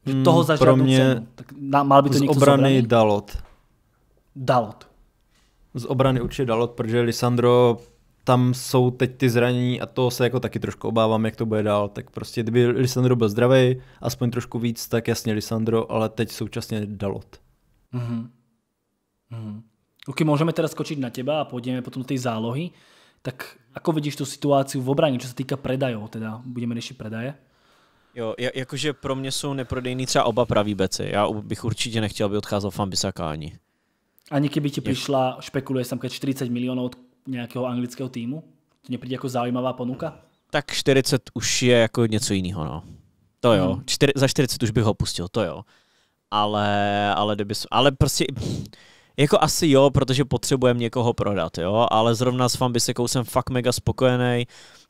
Že mm, toho za pro mě cenu. Tak na, mal by to z obrany, z Dalot. Dalot. Z obrany určitě Dalot, protože Lisandro tam jsou teď ty zranění a to se jako taky trošku obávám, jak to bude dál. Tak prostě, kdyby Lisandro byl zdravý, aspoň trošku víc, tak jasně Lisandro, ale teď současně Dalot. Mm-hmm. Mm-hmm. Ok, můžeme teda skočit na těba a půjdeme potom do té zálohy. Tak ako vidíš tu situaci v obraně, co se týká predajů, teda budeme řešit predaje? Jo, jakože pro mě jsou neprodejný třeba oba praví beci. Já bych určitě nechtěl, aby odcházel Fambisaka ani. Ani kdyby ti přišla, špekuluje jsem, 40 milionů od nějakého anglického týmu? To mě přijde jako zajímavá ponuka. Tak 40 už je jako něco jiného, no. To jo, hmm. Čtyř, za 40 už bych ho pustil, to jo. Ale, ale, kdyby, ale prostě, jako asi jo, protože potřebujeme někoho prodat, jo, ale zrovna s Fambisekou jsem fakt mega spokojený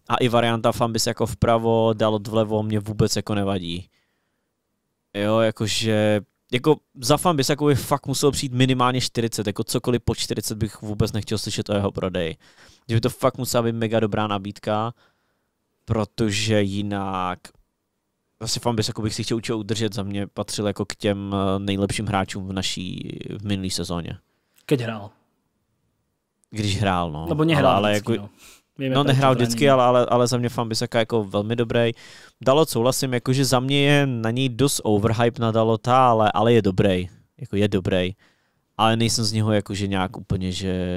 a i varianta Fambis jako vpravo, dal vlevo mě vůbec jako nevadí. Jo, jakože jako za fan by fakt musel přijít minimálně 40, jako cokoliv po 40 bych vůbec nechtěl slyšet o jeho prodeji. Že by to fakt musela být mega dobrá nabídka, protože jinak asi fan jako bych si chtěl učit udržet, za mě patřil jako k těm eh, nejlepším hráčům v naší v minulé sezóně. Keď hrál. Když hrál, no. Nebo nehrál ale, ale jako, no. Mějme no nehrál vždycky, ale, ale, ale za mě fan Bisaka jako velmi dobrý. Dalot souhlasím, jakože za mě je na něj dost overhype na Dalota, ale, ale je dobrý. Jako je dobrý. Ale nejsem z něho jakože nějak úplně, že...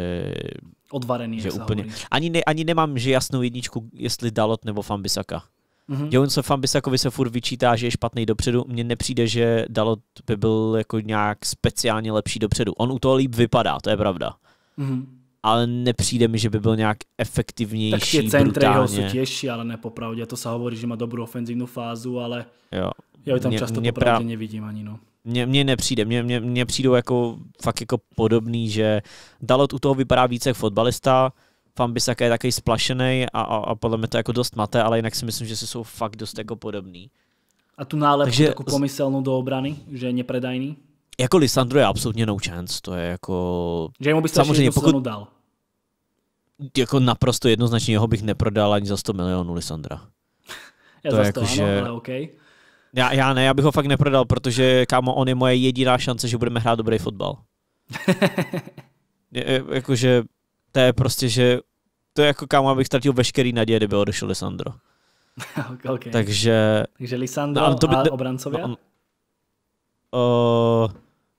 Odvarený. Že úplně... ani, ne, ani nemám že jasnou jedničku, jestli Dalot nebo fan Bisaka. Mm-hmm. Jo, se Fambisakovi se furt vyčítá, že je špatný dopředu. Mně nepřijde, že Dalot by byl jako nějak speciálně lepší dopředu. On u toho líp vypadá, to je pravda. Mm-hmm ale nepřijde mi, že by byl nějak efektivnější. Tak ty centry ho jsou těžší, ale ne popravdě, to se hovorí, že má dobrou ofenzivní fázu, ale jo, já tam mě, často mě popravdě pra... nevidím ani. No. Mně, mě nepřijde, mně, mě, mě přijdou jako, fakt jako podobný, že Dalot u toho vypadá více jak fotbalista, Fambisaka je takový splašený a, a, a, podle mě to jako dost maté, ale jinak si myslím, že si jsou fakt dost jako podobný. A tu nálepku Takže, takovou pomyselnou do obrany, že je nepredajný? Jako Lisandro je absolutně no chance, to je jako... Že mu byste samozřejmě, pokud, dal jako naprosto jednoznačně jeho bych neprodal ani za 100 milionů Lisandra. Já to za 100, jako, ano, že... ale OK. Já, já ne, já bych ho fakt neprodal, protože kámo, on je moje jediná šance, že budeme hrát dobrý fotbal. (laughs) je, jakože to je prostě, že to je jako kámo, abych ztratil veškerý naděje, kdyby odešel Lisandro. (laughs) okay. Takže... Takže no, Lisandro no, to by, a obrancově? No, on, uh,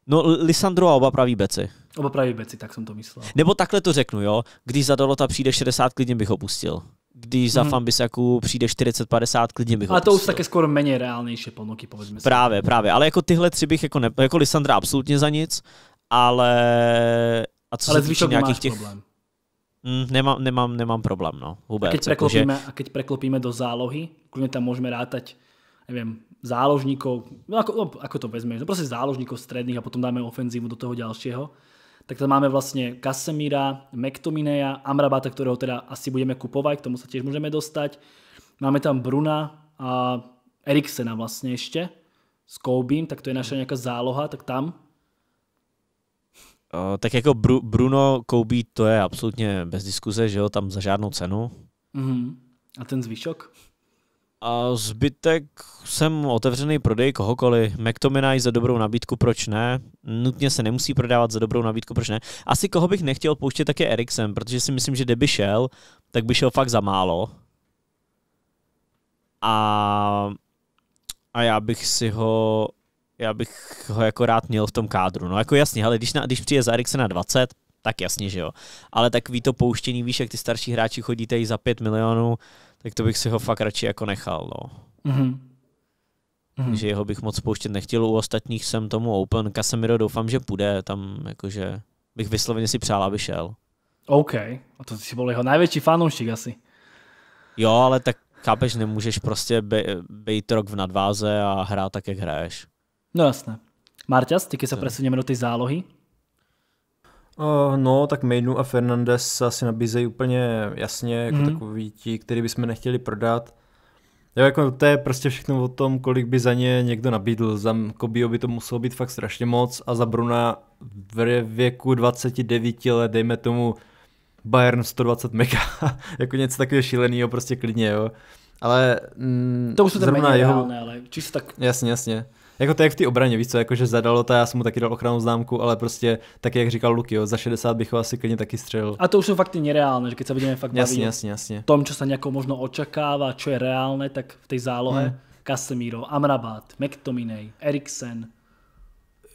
no, Lisandro a oba praví beci. Oba beci, tak jsem to myslel. Nebo takhle to řeknu, jo. Když za Dolota přijde 60, klidně bych ho pustil. Když za mm-hmm. Fambisaku přijde 40-50, klidně bych ho Ale to už také skoro méně reálnější ponuky, povedzme si. Právě, právě. Ale jako tyhle tři bych jako, ne, jako Lisandra absolutně za nic, ale... A co ale se týče nějakých těch... Problém. Mm, nemám, nemám, nemám problém, no, vůbec. A keď, jako, že... a keď preklopíme do zálohy, klidně tam můžeme rátať nevím, záložníkov, no ako, no, ako to vezmeš, no prostě záložníkov středních a potom dáme ofenzívu do toho dalšího tak tam máme vlastně Casemira, McTominaya, Amrabata, kterého teda asi budeme kupovat, k tomu se tiež můžeme dostať. Máme tam Bruna a Eriksena vlastně ještě s Koubím, tak to je naše nějaká záloha, tak tam. O, tak jako Bru- Bruno Koubí, to je absolutně bez diskuze, že jo, tam za žádnou cenu. Mm-hmm. A ten zvyšok? A zbytek jsem otevřený prodej kohokoliv. McTominay za dobrou nabídku, proč ne? Nutně se nemusí prodávat za dobrou nabídku, proč ne? Asi koho bych nechtěl pouštět, tak je Eriksen, protože si myslím, že kdyby šel, tak by šel fakt za málo. A, a já bych si ho já bych ho jako rád měl v tom kádru. No jako jasně, ale když, na, když přijde za Eriksena 20, tak jasně, že jo. Ale takový to pouštění, víš, jak ty starší hráči chodíte i za 5 milionů, tak to bych si ho fakt radši jako nechal. No. Mm-hmm. mm-hmm. Že jeho bych moc pouštět nechtěl. U ostatních jsem tomu open. Casemiro doufám, že půjde. Tam jakože bych vysloveně si přál, aby šel. OK. A to si byl jeho největší fanoušek asi. Jo, ale tak chápeš, nemůžeš prostě být rok v nadváze a hrát tak, jak hraješ. No jasné. Marťas, ty se přesuneme do té zálohy, Eh, no, tak Maidenu a Fernandez se asi nabízejí úplně jasně, jako mm. takový ti, který bychom nechtěli prodat. Jo, jako to je prostě všechno o tom, kolik by za ně někdo nabídl. Za Kobio by to muselo být fakt strašně moc a za Bruna v věku 29 let, dejme tomu Bayern 120 mega, (laughs) jako něco takového šíleného, prostě klidně, jo. Ale mm, to už se zrovna jeho... ale čistě tak... Jasně, jasně. Jako to jak v té obraně, víš co, jakože zadalo to, já jsem mu taky dal ochranu známku, ale prostě tak jak říkal jo, za 60 bych ho asi klidně taky střelil. A to už jsou fakty nereálné, že když se budeme fakt jasně, baviť jasně, jasně. tom, co se nějakou možno očekává, co je reálné, tak v té zálohe hmm. Casemiro, Amrabat, McTominay, Eriksen,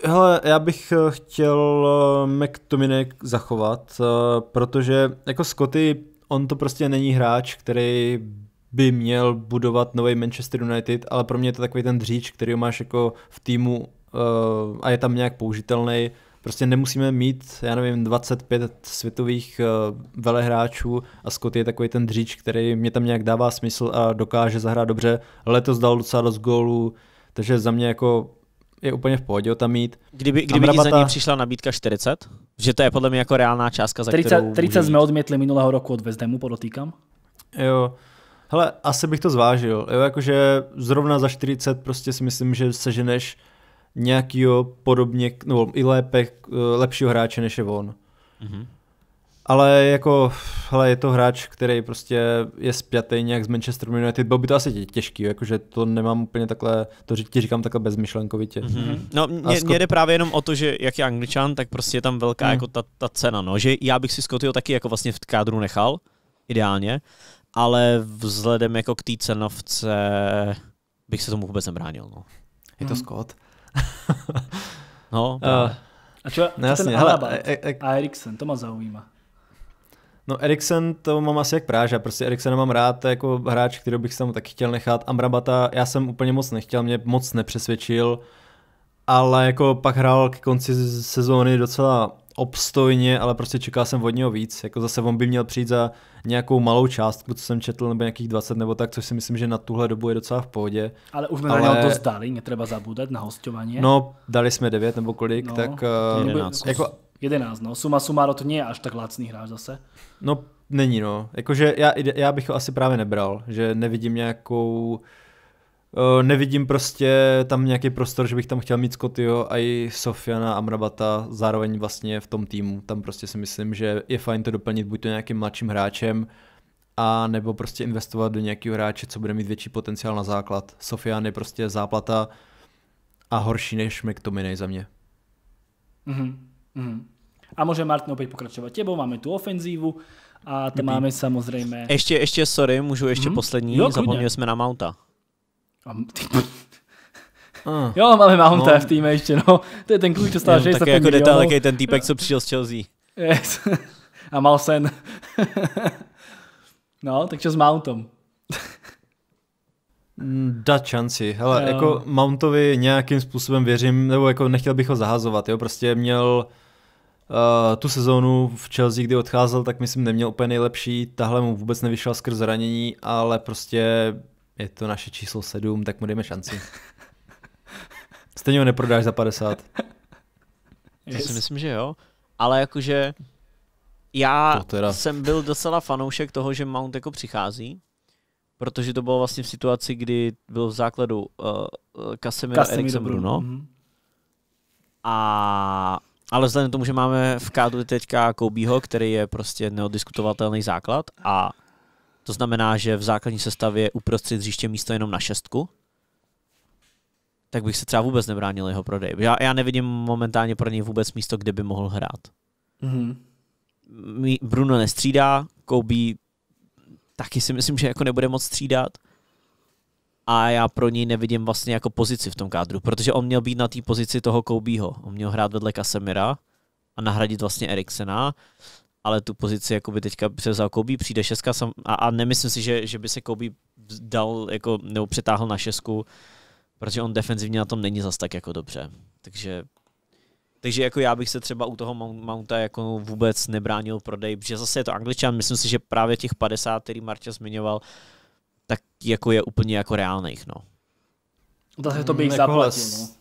Hele, já bych eh, chtěl eh, McTominay zachovat, eh, protože jako Scotty, on to prostě není hráč, který by měl budovat nový Manchester United, ale pro mě je to takový ten dříč, který máš jako v týmu eh, a je tam nějak použitelný. Prostě nemusíme mít, já nevím, 25 světových eh, velehráčů a Scott je takový ten dříč, který mě tam nějak dává smysl a dokáže zahrát dobře. Letos dal docela dost gólů, takže za mě jako je úplně v pohodě ho tam mít. Kdyby, kdyby Amrabata... ti za něj přišla nabídka 40, že to je podle mě jako reálná částka, za 30, kterou 30 jsme odmětli minulého roku od Vezdemu, podotýkám. Jo, hele, asi bych to zvážil, jo, jakože zrovna za 40 prostě si myslím, že seženeš nějakýho podobně, nebo i lépe, eh, lepšího hráče než je on. Mm-hmm. Ale jako, hele, je to hráč, který prostě je spjatý nějak z Manchester United. Bylo by to asi těžký, jakože to nemám úplně takhle, to ti říkám takhle bezmyšlenkovitě. Mm-hmm. No, mě, Scott... mě jde právě jenom o to, že jak je angličan, tak prostě je tam velká mm. jako ta, ta cena, no. Že já bych si Scottyho taky jako vlastně v kádru nechal, ideálně, ale vzhledem jako k té cenovce bych se tomu vůbec nebránil. No. Je to hmm. Scott? (laughs) no, uh, a čo, no, jasně, ten hele, e-, e, e, a Eriksen, to má zaujíma. No Eriksen to mám asi jak práža, prostě Eriksena mám rád, to je jako hráč, který bych tam taky chtěl nechat. Amrabata já jsem úplně moc nechtěl, mě moc nepřesvědčil, ale jako pak hrál k konci sezóny docela obstojně, ale prostě čekal jsem od něho víc. Jako zase on by měl přijít za nějakou malou částku, co jsem četl, nebo nějakých 20 nebo tak, což si myslím, že na tuhle dobu je docela v pohodě. Ale už jsme ale... to zdali, Třeba zabudet na hostování? No, dali jsme 9 nebo kolik, no, tak... 11. Eh, jako, 11, no. Suma sumáro to nie až tak lacný hráč zase. No, není, no. Jakože já, já bych ho asi právě nebral, že nevidím nějakou Uh, nevidím prostě tam nějaký prostor, že bych tam chtěl mít Scottyho a i Sofiana Amrabata zároveň vlastně v tom týmu. Tam prostě si myslím, že je fajn to doplnit buď to nějakým mladším hráčem, a nebo prostě investovat do nějakého hráče, co bude mít větší potenciál na základ. Sofian je prostě záplata a horší než McTominay za mě. Mm-hmm. Mm-hmm. A může Martin opět pokračovat tebou, máme tu ofenzívu a to máme samozřejmě... Ještě, ještě, sorry, můžu ještě mm-hmm. poslední, jo, zapomněli jsme na Mounta. Ah. Jo, máme Mounta no. v týmu ještě, no. To je ten kluk, co stál 6 Tak jako detail, jaký ten týpek, co přišel z Chelsea. Yes. A mal sen. no, takže s Mountom. Mm, dá šanci. Hele, jo. jako Mountovi nějakým způsobem věřím, nebo jako nechtěl bych ho zahazovat, jo. Prostě měl Uh, tu sezónu v Chelsea, kdy odcházel, tak myslím neměl úplně nejlepší, tahle mu vůbec nevyšla skrz zranění, ale prostě je to naše číslo 7, tak mu dejme šanci. Stejně ho neprodáš za 50. Já yes. si myslím, že jo. Ale jakože já jsem byl docela fanoušek toho, že Mount jako přichází, protože to bylo vlastně v situaci, kdy byl v základu uh, uh Casemiro, Eriksen, Bruno. Mm-hmm. A, ale vzhledem k tomu, že máme v kádu teďka Koubího, který je prostě neodiskutovatelný základ a to znamená, že v základní sestavě uprostřed hřiště místo jenom na šestku, tak bych se třeba vůbec nebránil jeho prodej. Já, já nevidím momentálně pro něj vůbec místo, kde by mohl hrát. Mm-hmm. Bruno nestřídá, Kobe taky si myslím, že jako nebude moc střídat a já pro něj nevidím vlastně jako pozici v tom kádru, protože on měl být na té pozici toho Kobeho. On měl hrát vedle Kasemira a nahradit vlastně Eriksena ale tu pozici jako by teďka převzal Kobe, přijde šestka sam, a, a nemyslím si, že, že by se Kobe dal jako, nebo přetáhl na šestku, protože on defenzivně na tom není zas tak jako dobře. Takže, takže jako já bych se třeba u toho Mounta jako vůbec nebránil prodej, protože zase je to angličan, myslím si, že právě těch 50, který Marta zmiňoval, tak jako je úplně jako reálných, no. Zase to mm, bych jich jako No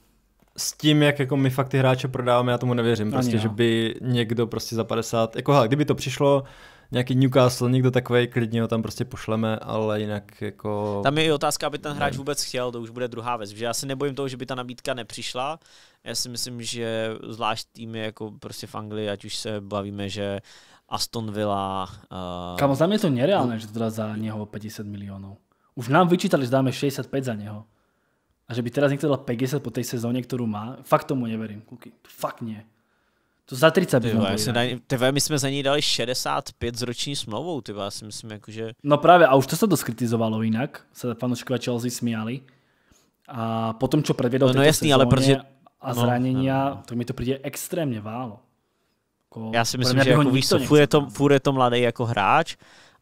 s tím, jak jako my fakt ty hráče prodáváme, já tomu nevěřím. Prostě, Ani, no. že by někdo prostě za 50, jako hele, kdyby to přišlo, nějaký Newcastle, někdo takový, klidně ho tam prostě pošleme, ale jinak jako... Tam je i otázka, aby ten hráč vůbec chtěl, to už bude druhá věc, že já si nebojím toho, že by ta nabídka nepřišla, já si myslím, že zvlášť týmy jako prostě v Anglii, ať už se bavíme, že Aston Villa... Uh... Eh, Kamo, za mě to nereálné, no. že to dá za něho 50 milionů. Už nám vyčítali, že dáme 65 za něho. A že by teraz niekto dal 50 po tej sezóne, ktorú má, fakt tomu neverím, kluky. Fakt nie. To za 30 by tyba, se my jsme za ní dali 65 s roční smlouvou, tyba, si myslím, jakože... No právě, a už to se dost kritizovalo jinak, se fanouškové Chelsea smiali. A potom, co předvedl no, no jasný, ale protože... a no, zranění, no, no, no. tak mi to přijde extrémně válo. Jako, já si myslím, že jako víš, furt, je to, furt je to mladý jako hráč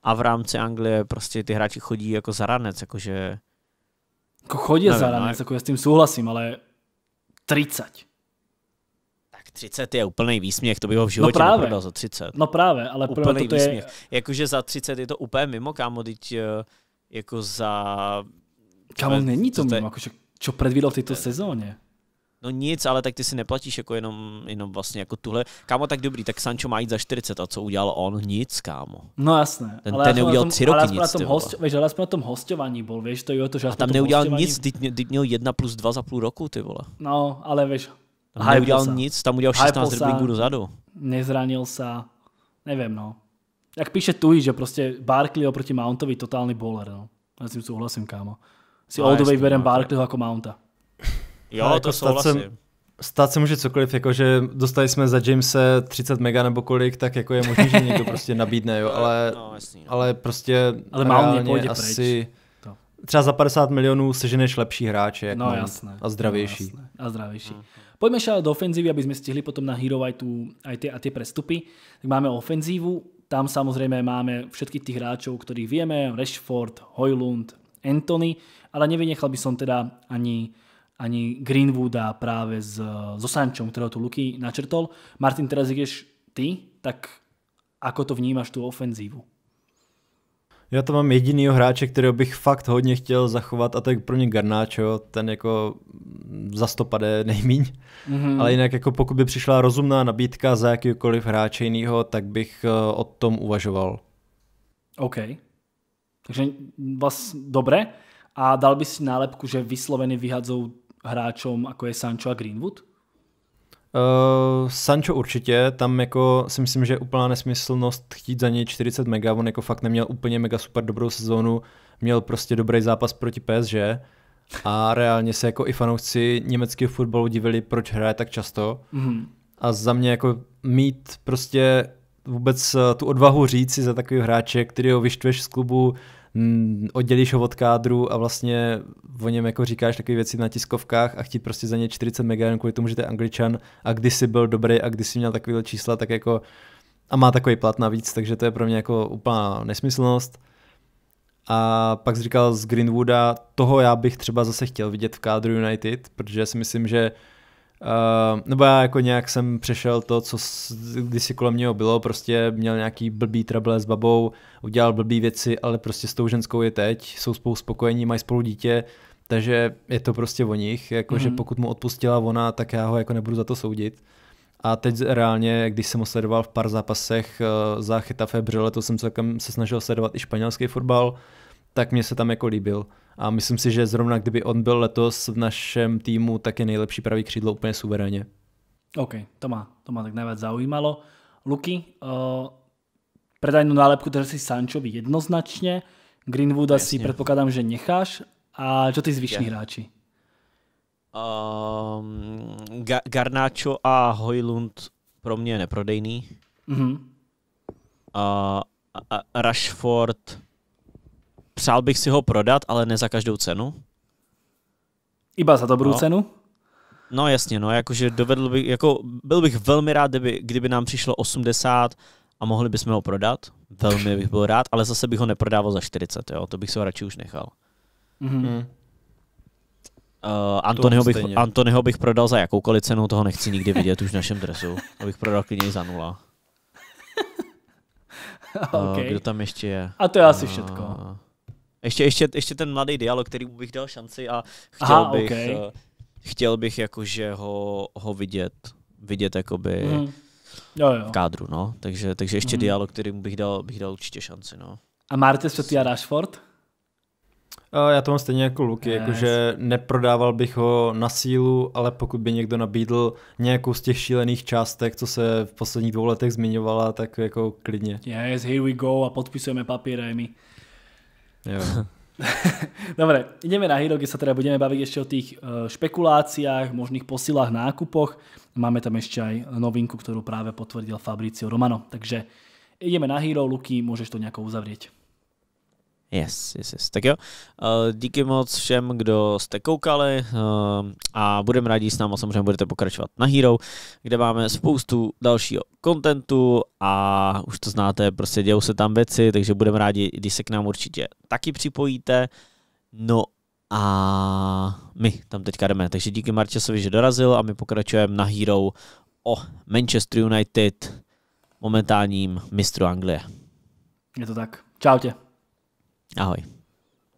a v rámci Anglie prostě ty hráči chodí jako za ranec, jakože... Ako chodí Nevím, za ranec, jako já s tím souhlasím, ale 30. Tak 30 je úplný výsměch, to by ho v no životě no právě. za 30. No právě, ale úplný to výsměch. Je... Jakože za 30 je to úplně mimo, kámo, teď eh, jako za... Kámo, není to, to mimo, je... jakože čo predvídal v této sezóně. No nic, ale tak ty si neplatíš jako jenom, jenom vlastně jako tuhle. Kámo, tak dobrý, tak Sancho má jít za 40 a co udělal on? Nic, kámo. No jasné. Ten, ale ten neudělal tom, tři roky ale nic. Na tom host, víš, ale na tom hostování byl, víš, to je to, že... A tam neudělal nic, teď, měl 1 plus 2 za půl roku, ty vole. No, ale víš... Tam neudělal sa. nic, tam udělal 16 dribblingů dozadu. Nezranil se. nevím, no. Jak píše Tui, že prostě Barkley oproti Mountovi totální bowler, no. Já s tím souhlasím, kámo. Si no, way berem no, Barkleyho jako Mounta. Jo, jako to Stát se, stát se může cokoliv, jakože dostali jsme za Jamese 30 mega nebo kolik, tak jako je možné, že někdo prostě nabídne, jo, (laughs) ale, no, jasný, no. ale prostě ale má mě asi... to. třeba za 50 milionů seženeš lepší hráče jak no, jasné, a zdravější. No, jasné, a zdravější. Mhm. Pojďme šel do ofenzívy, aby jsme stihli potom na Hero aj, tu, aj ty a ty prestupy. Tak máme ofenzívu, tam samozřejmě máme všetkých těch hráčů, kterých víme: Rashford, Hojlund, Anthony, ale nevynechal by som teda ani ani Greenwooda právě s, so Sančom, kterého tu Luky načrtol. Martin, teraz ideš ty, tak ako to vnímáš tu ofenzívu? Já tam mám jedinýho hráče, kterého bych fakt hodně chtěl zachovat a to je pro mě Garnáčo, ten jako za stopade nejmíň. Mm-hmm. Ale jinak jako pokud by přišla rozumná nabídka za jakýkoliv hráče jiného, tak bych eh, o tom uvažoval. OK. Takže vás dobré. A dal by si nálepku, že vyslovený vyhadzou hráčům, jako je Sancho a Greenwood? Uh, Sancho určitě, tam jako si myslím, že je úplná nesmyslnost chtít za něj 40 mega, on jako fakt neměl úplně mega super dobrou sezónu, měl prostě dobrý zápas proti PSG a reálně se jako i fanoušci německého fotbalu divili, proč hraje tak často mm a za mě jako mít prostě vůbec eh, tu odvahu říct si za takový hráče, který ho vyštveš z klubu, Mm, oddělíš ho od kádru a vlastně o něm jako říkáš takové věci na tiskovkách a chtít prostě za ně 40 mega, kvůli tomu, že to je angličan a když si byl dobrý a když si měl takovýhle čísla, tak jako a má takový plat navíc, takže to je pro mě jako úplná nesmyslnost. A pak jsi říkal z Greenwooda, toho já bych třeba zase chtěl vidět v kádru United, protože si myslím, že Uh, nebo já jako nějak jsem přešel to, co kdysi kolem něho bylo, prostě měl nějaký blbý trable s babou, udělal blbý věci, ale prostě s tou ženskou je teď, jsou spolu spokojení, mají spolu dítě, takže je to prostě o nich, jakože mm-hmm. pokud mu odpustila ona, tak já ho jako nebudu za to soudit. A teď reálně, když jsem ho sledoval v pár zápasech uh, za Chytafe Břele, to jsem celkem se snažil sledovat i španělský fotbal, tak mě se tam jako líbil a myslím si, že zrovna kdyby on byl letos v našem týmu, tak je nejlepší pravý křídlo úplně suverénně. OK, to má, to má tak nejvíc zaujímalo. Luky, uh, eh, predajnou nálepku teda si Sančovi jednoznačně. Greenwooda asi si že necháš. A co ty zvyšní yeah. hráči? Um, Ga- Garnáčo a Hojlund pro mě neprodejný. Mm-hmm. Uh, a Rashford přál bych si ho prodat, ale ne za každou cenu. Iba za dobrou no. cenu? No jasně, no, jakože dovedl bych, jako byl bych velmi rád, kdyby, kdyby nám přišlo 80 a mohli bychom ho prodat. Velmi bych byl rád, ale zase bych ho neprodával za 40, jo, to bych se ho radši už nechal. Mm-hmm. Uh, Antonyho, bych, Antonyho bych prodal za jakoukoliv cenu, toho nechci nikdy vidět už v našem dresu. Abych prodal klidně za nula. (laughs) okay. uh, kdo tam ještě je? A to je asi uh, všechno. Ještě, ještě, ještě ten mladý dialog, který bych dal šanci a chtěl Aha, bych, okay. Eh, chtěl bych jakože ho, ho vidět, vidět jakoby mm. jo, jo. v kádru, no. Takže, takže ještě mm. dialog, který bych dal, bych dal určitě šanci, no. A Marte, co ty a Rashford? Já to mám stejně jako Luky, yes. jakože neprodával bych ho na sílu, ale pokud by někdo nabídl nějakou z těch šílených částek, co se v posledních dvou letech zmiňovala, tak jako klidně. Yes, here we go a podpisujeme papíry my. (laughs) Dobre, ideme na kde sa teda budeme baviť ešte o tých e, špekuláciách, možných posilách, nákupoch. Máme tam ešte aj novinku, ktorú práve potvrdil Fabricio Romano. Takže ideme na Hero, Luky, môžeš to nejako uzavrieť. Yes, yes, yes. Tak jo, eh, díky moc všem, kdo jste koukali eh, a budeme rádi, s námi samozřejmě budete pokračovat na Hero, kde máme spoustu dalšího kontentu a už to znáte, prostě dějou se tam věci, takže budeme rádi, když se k nám určitě taky připojíte. No a my tam teďka jdeme, takže díky Marčesovi, že dorazil a my pokračujeme na Hero o Manchester United momentálním mistru Anglie. Je to tak. Čau tě. Ahoj.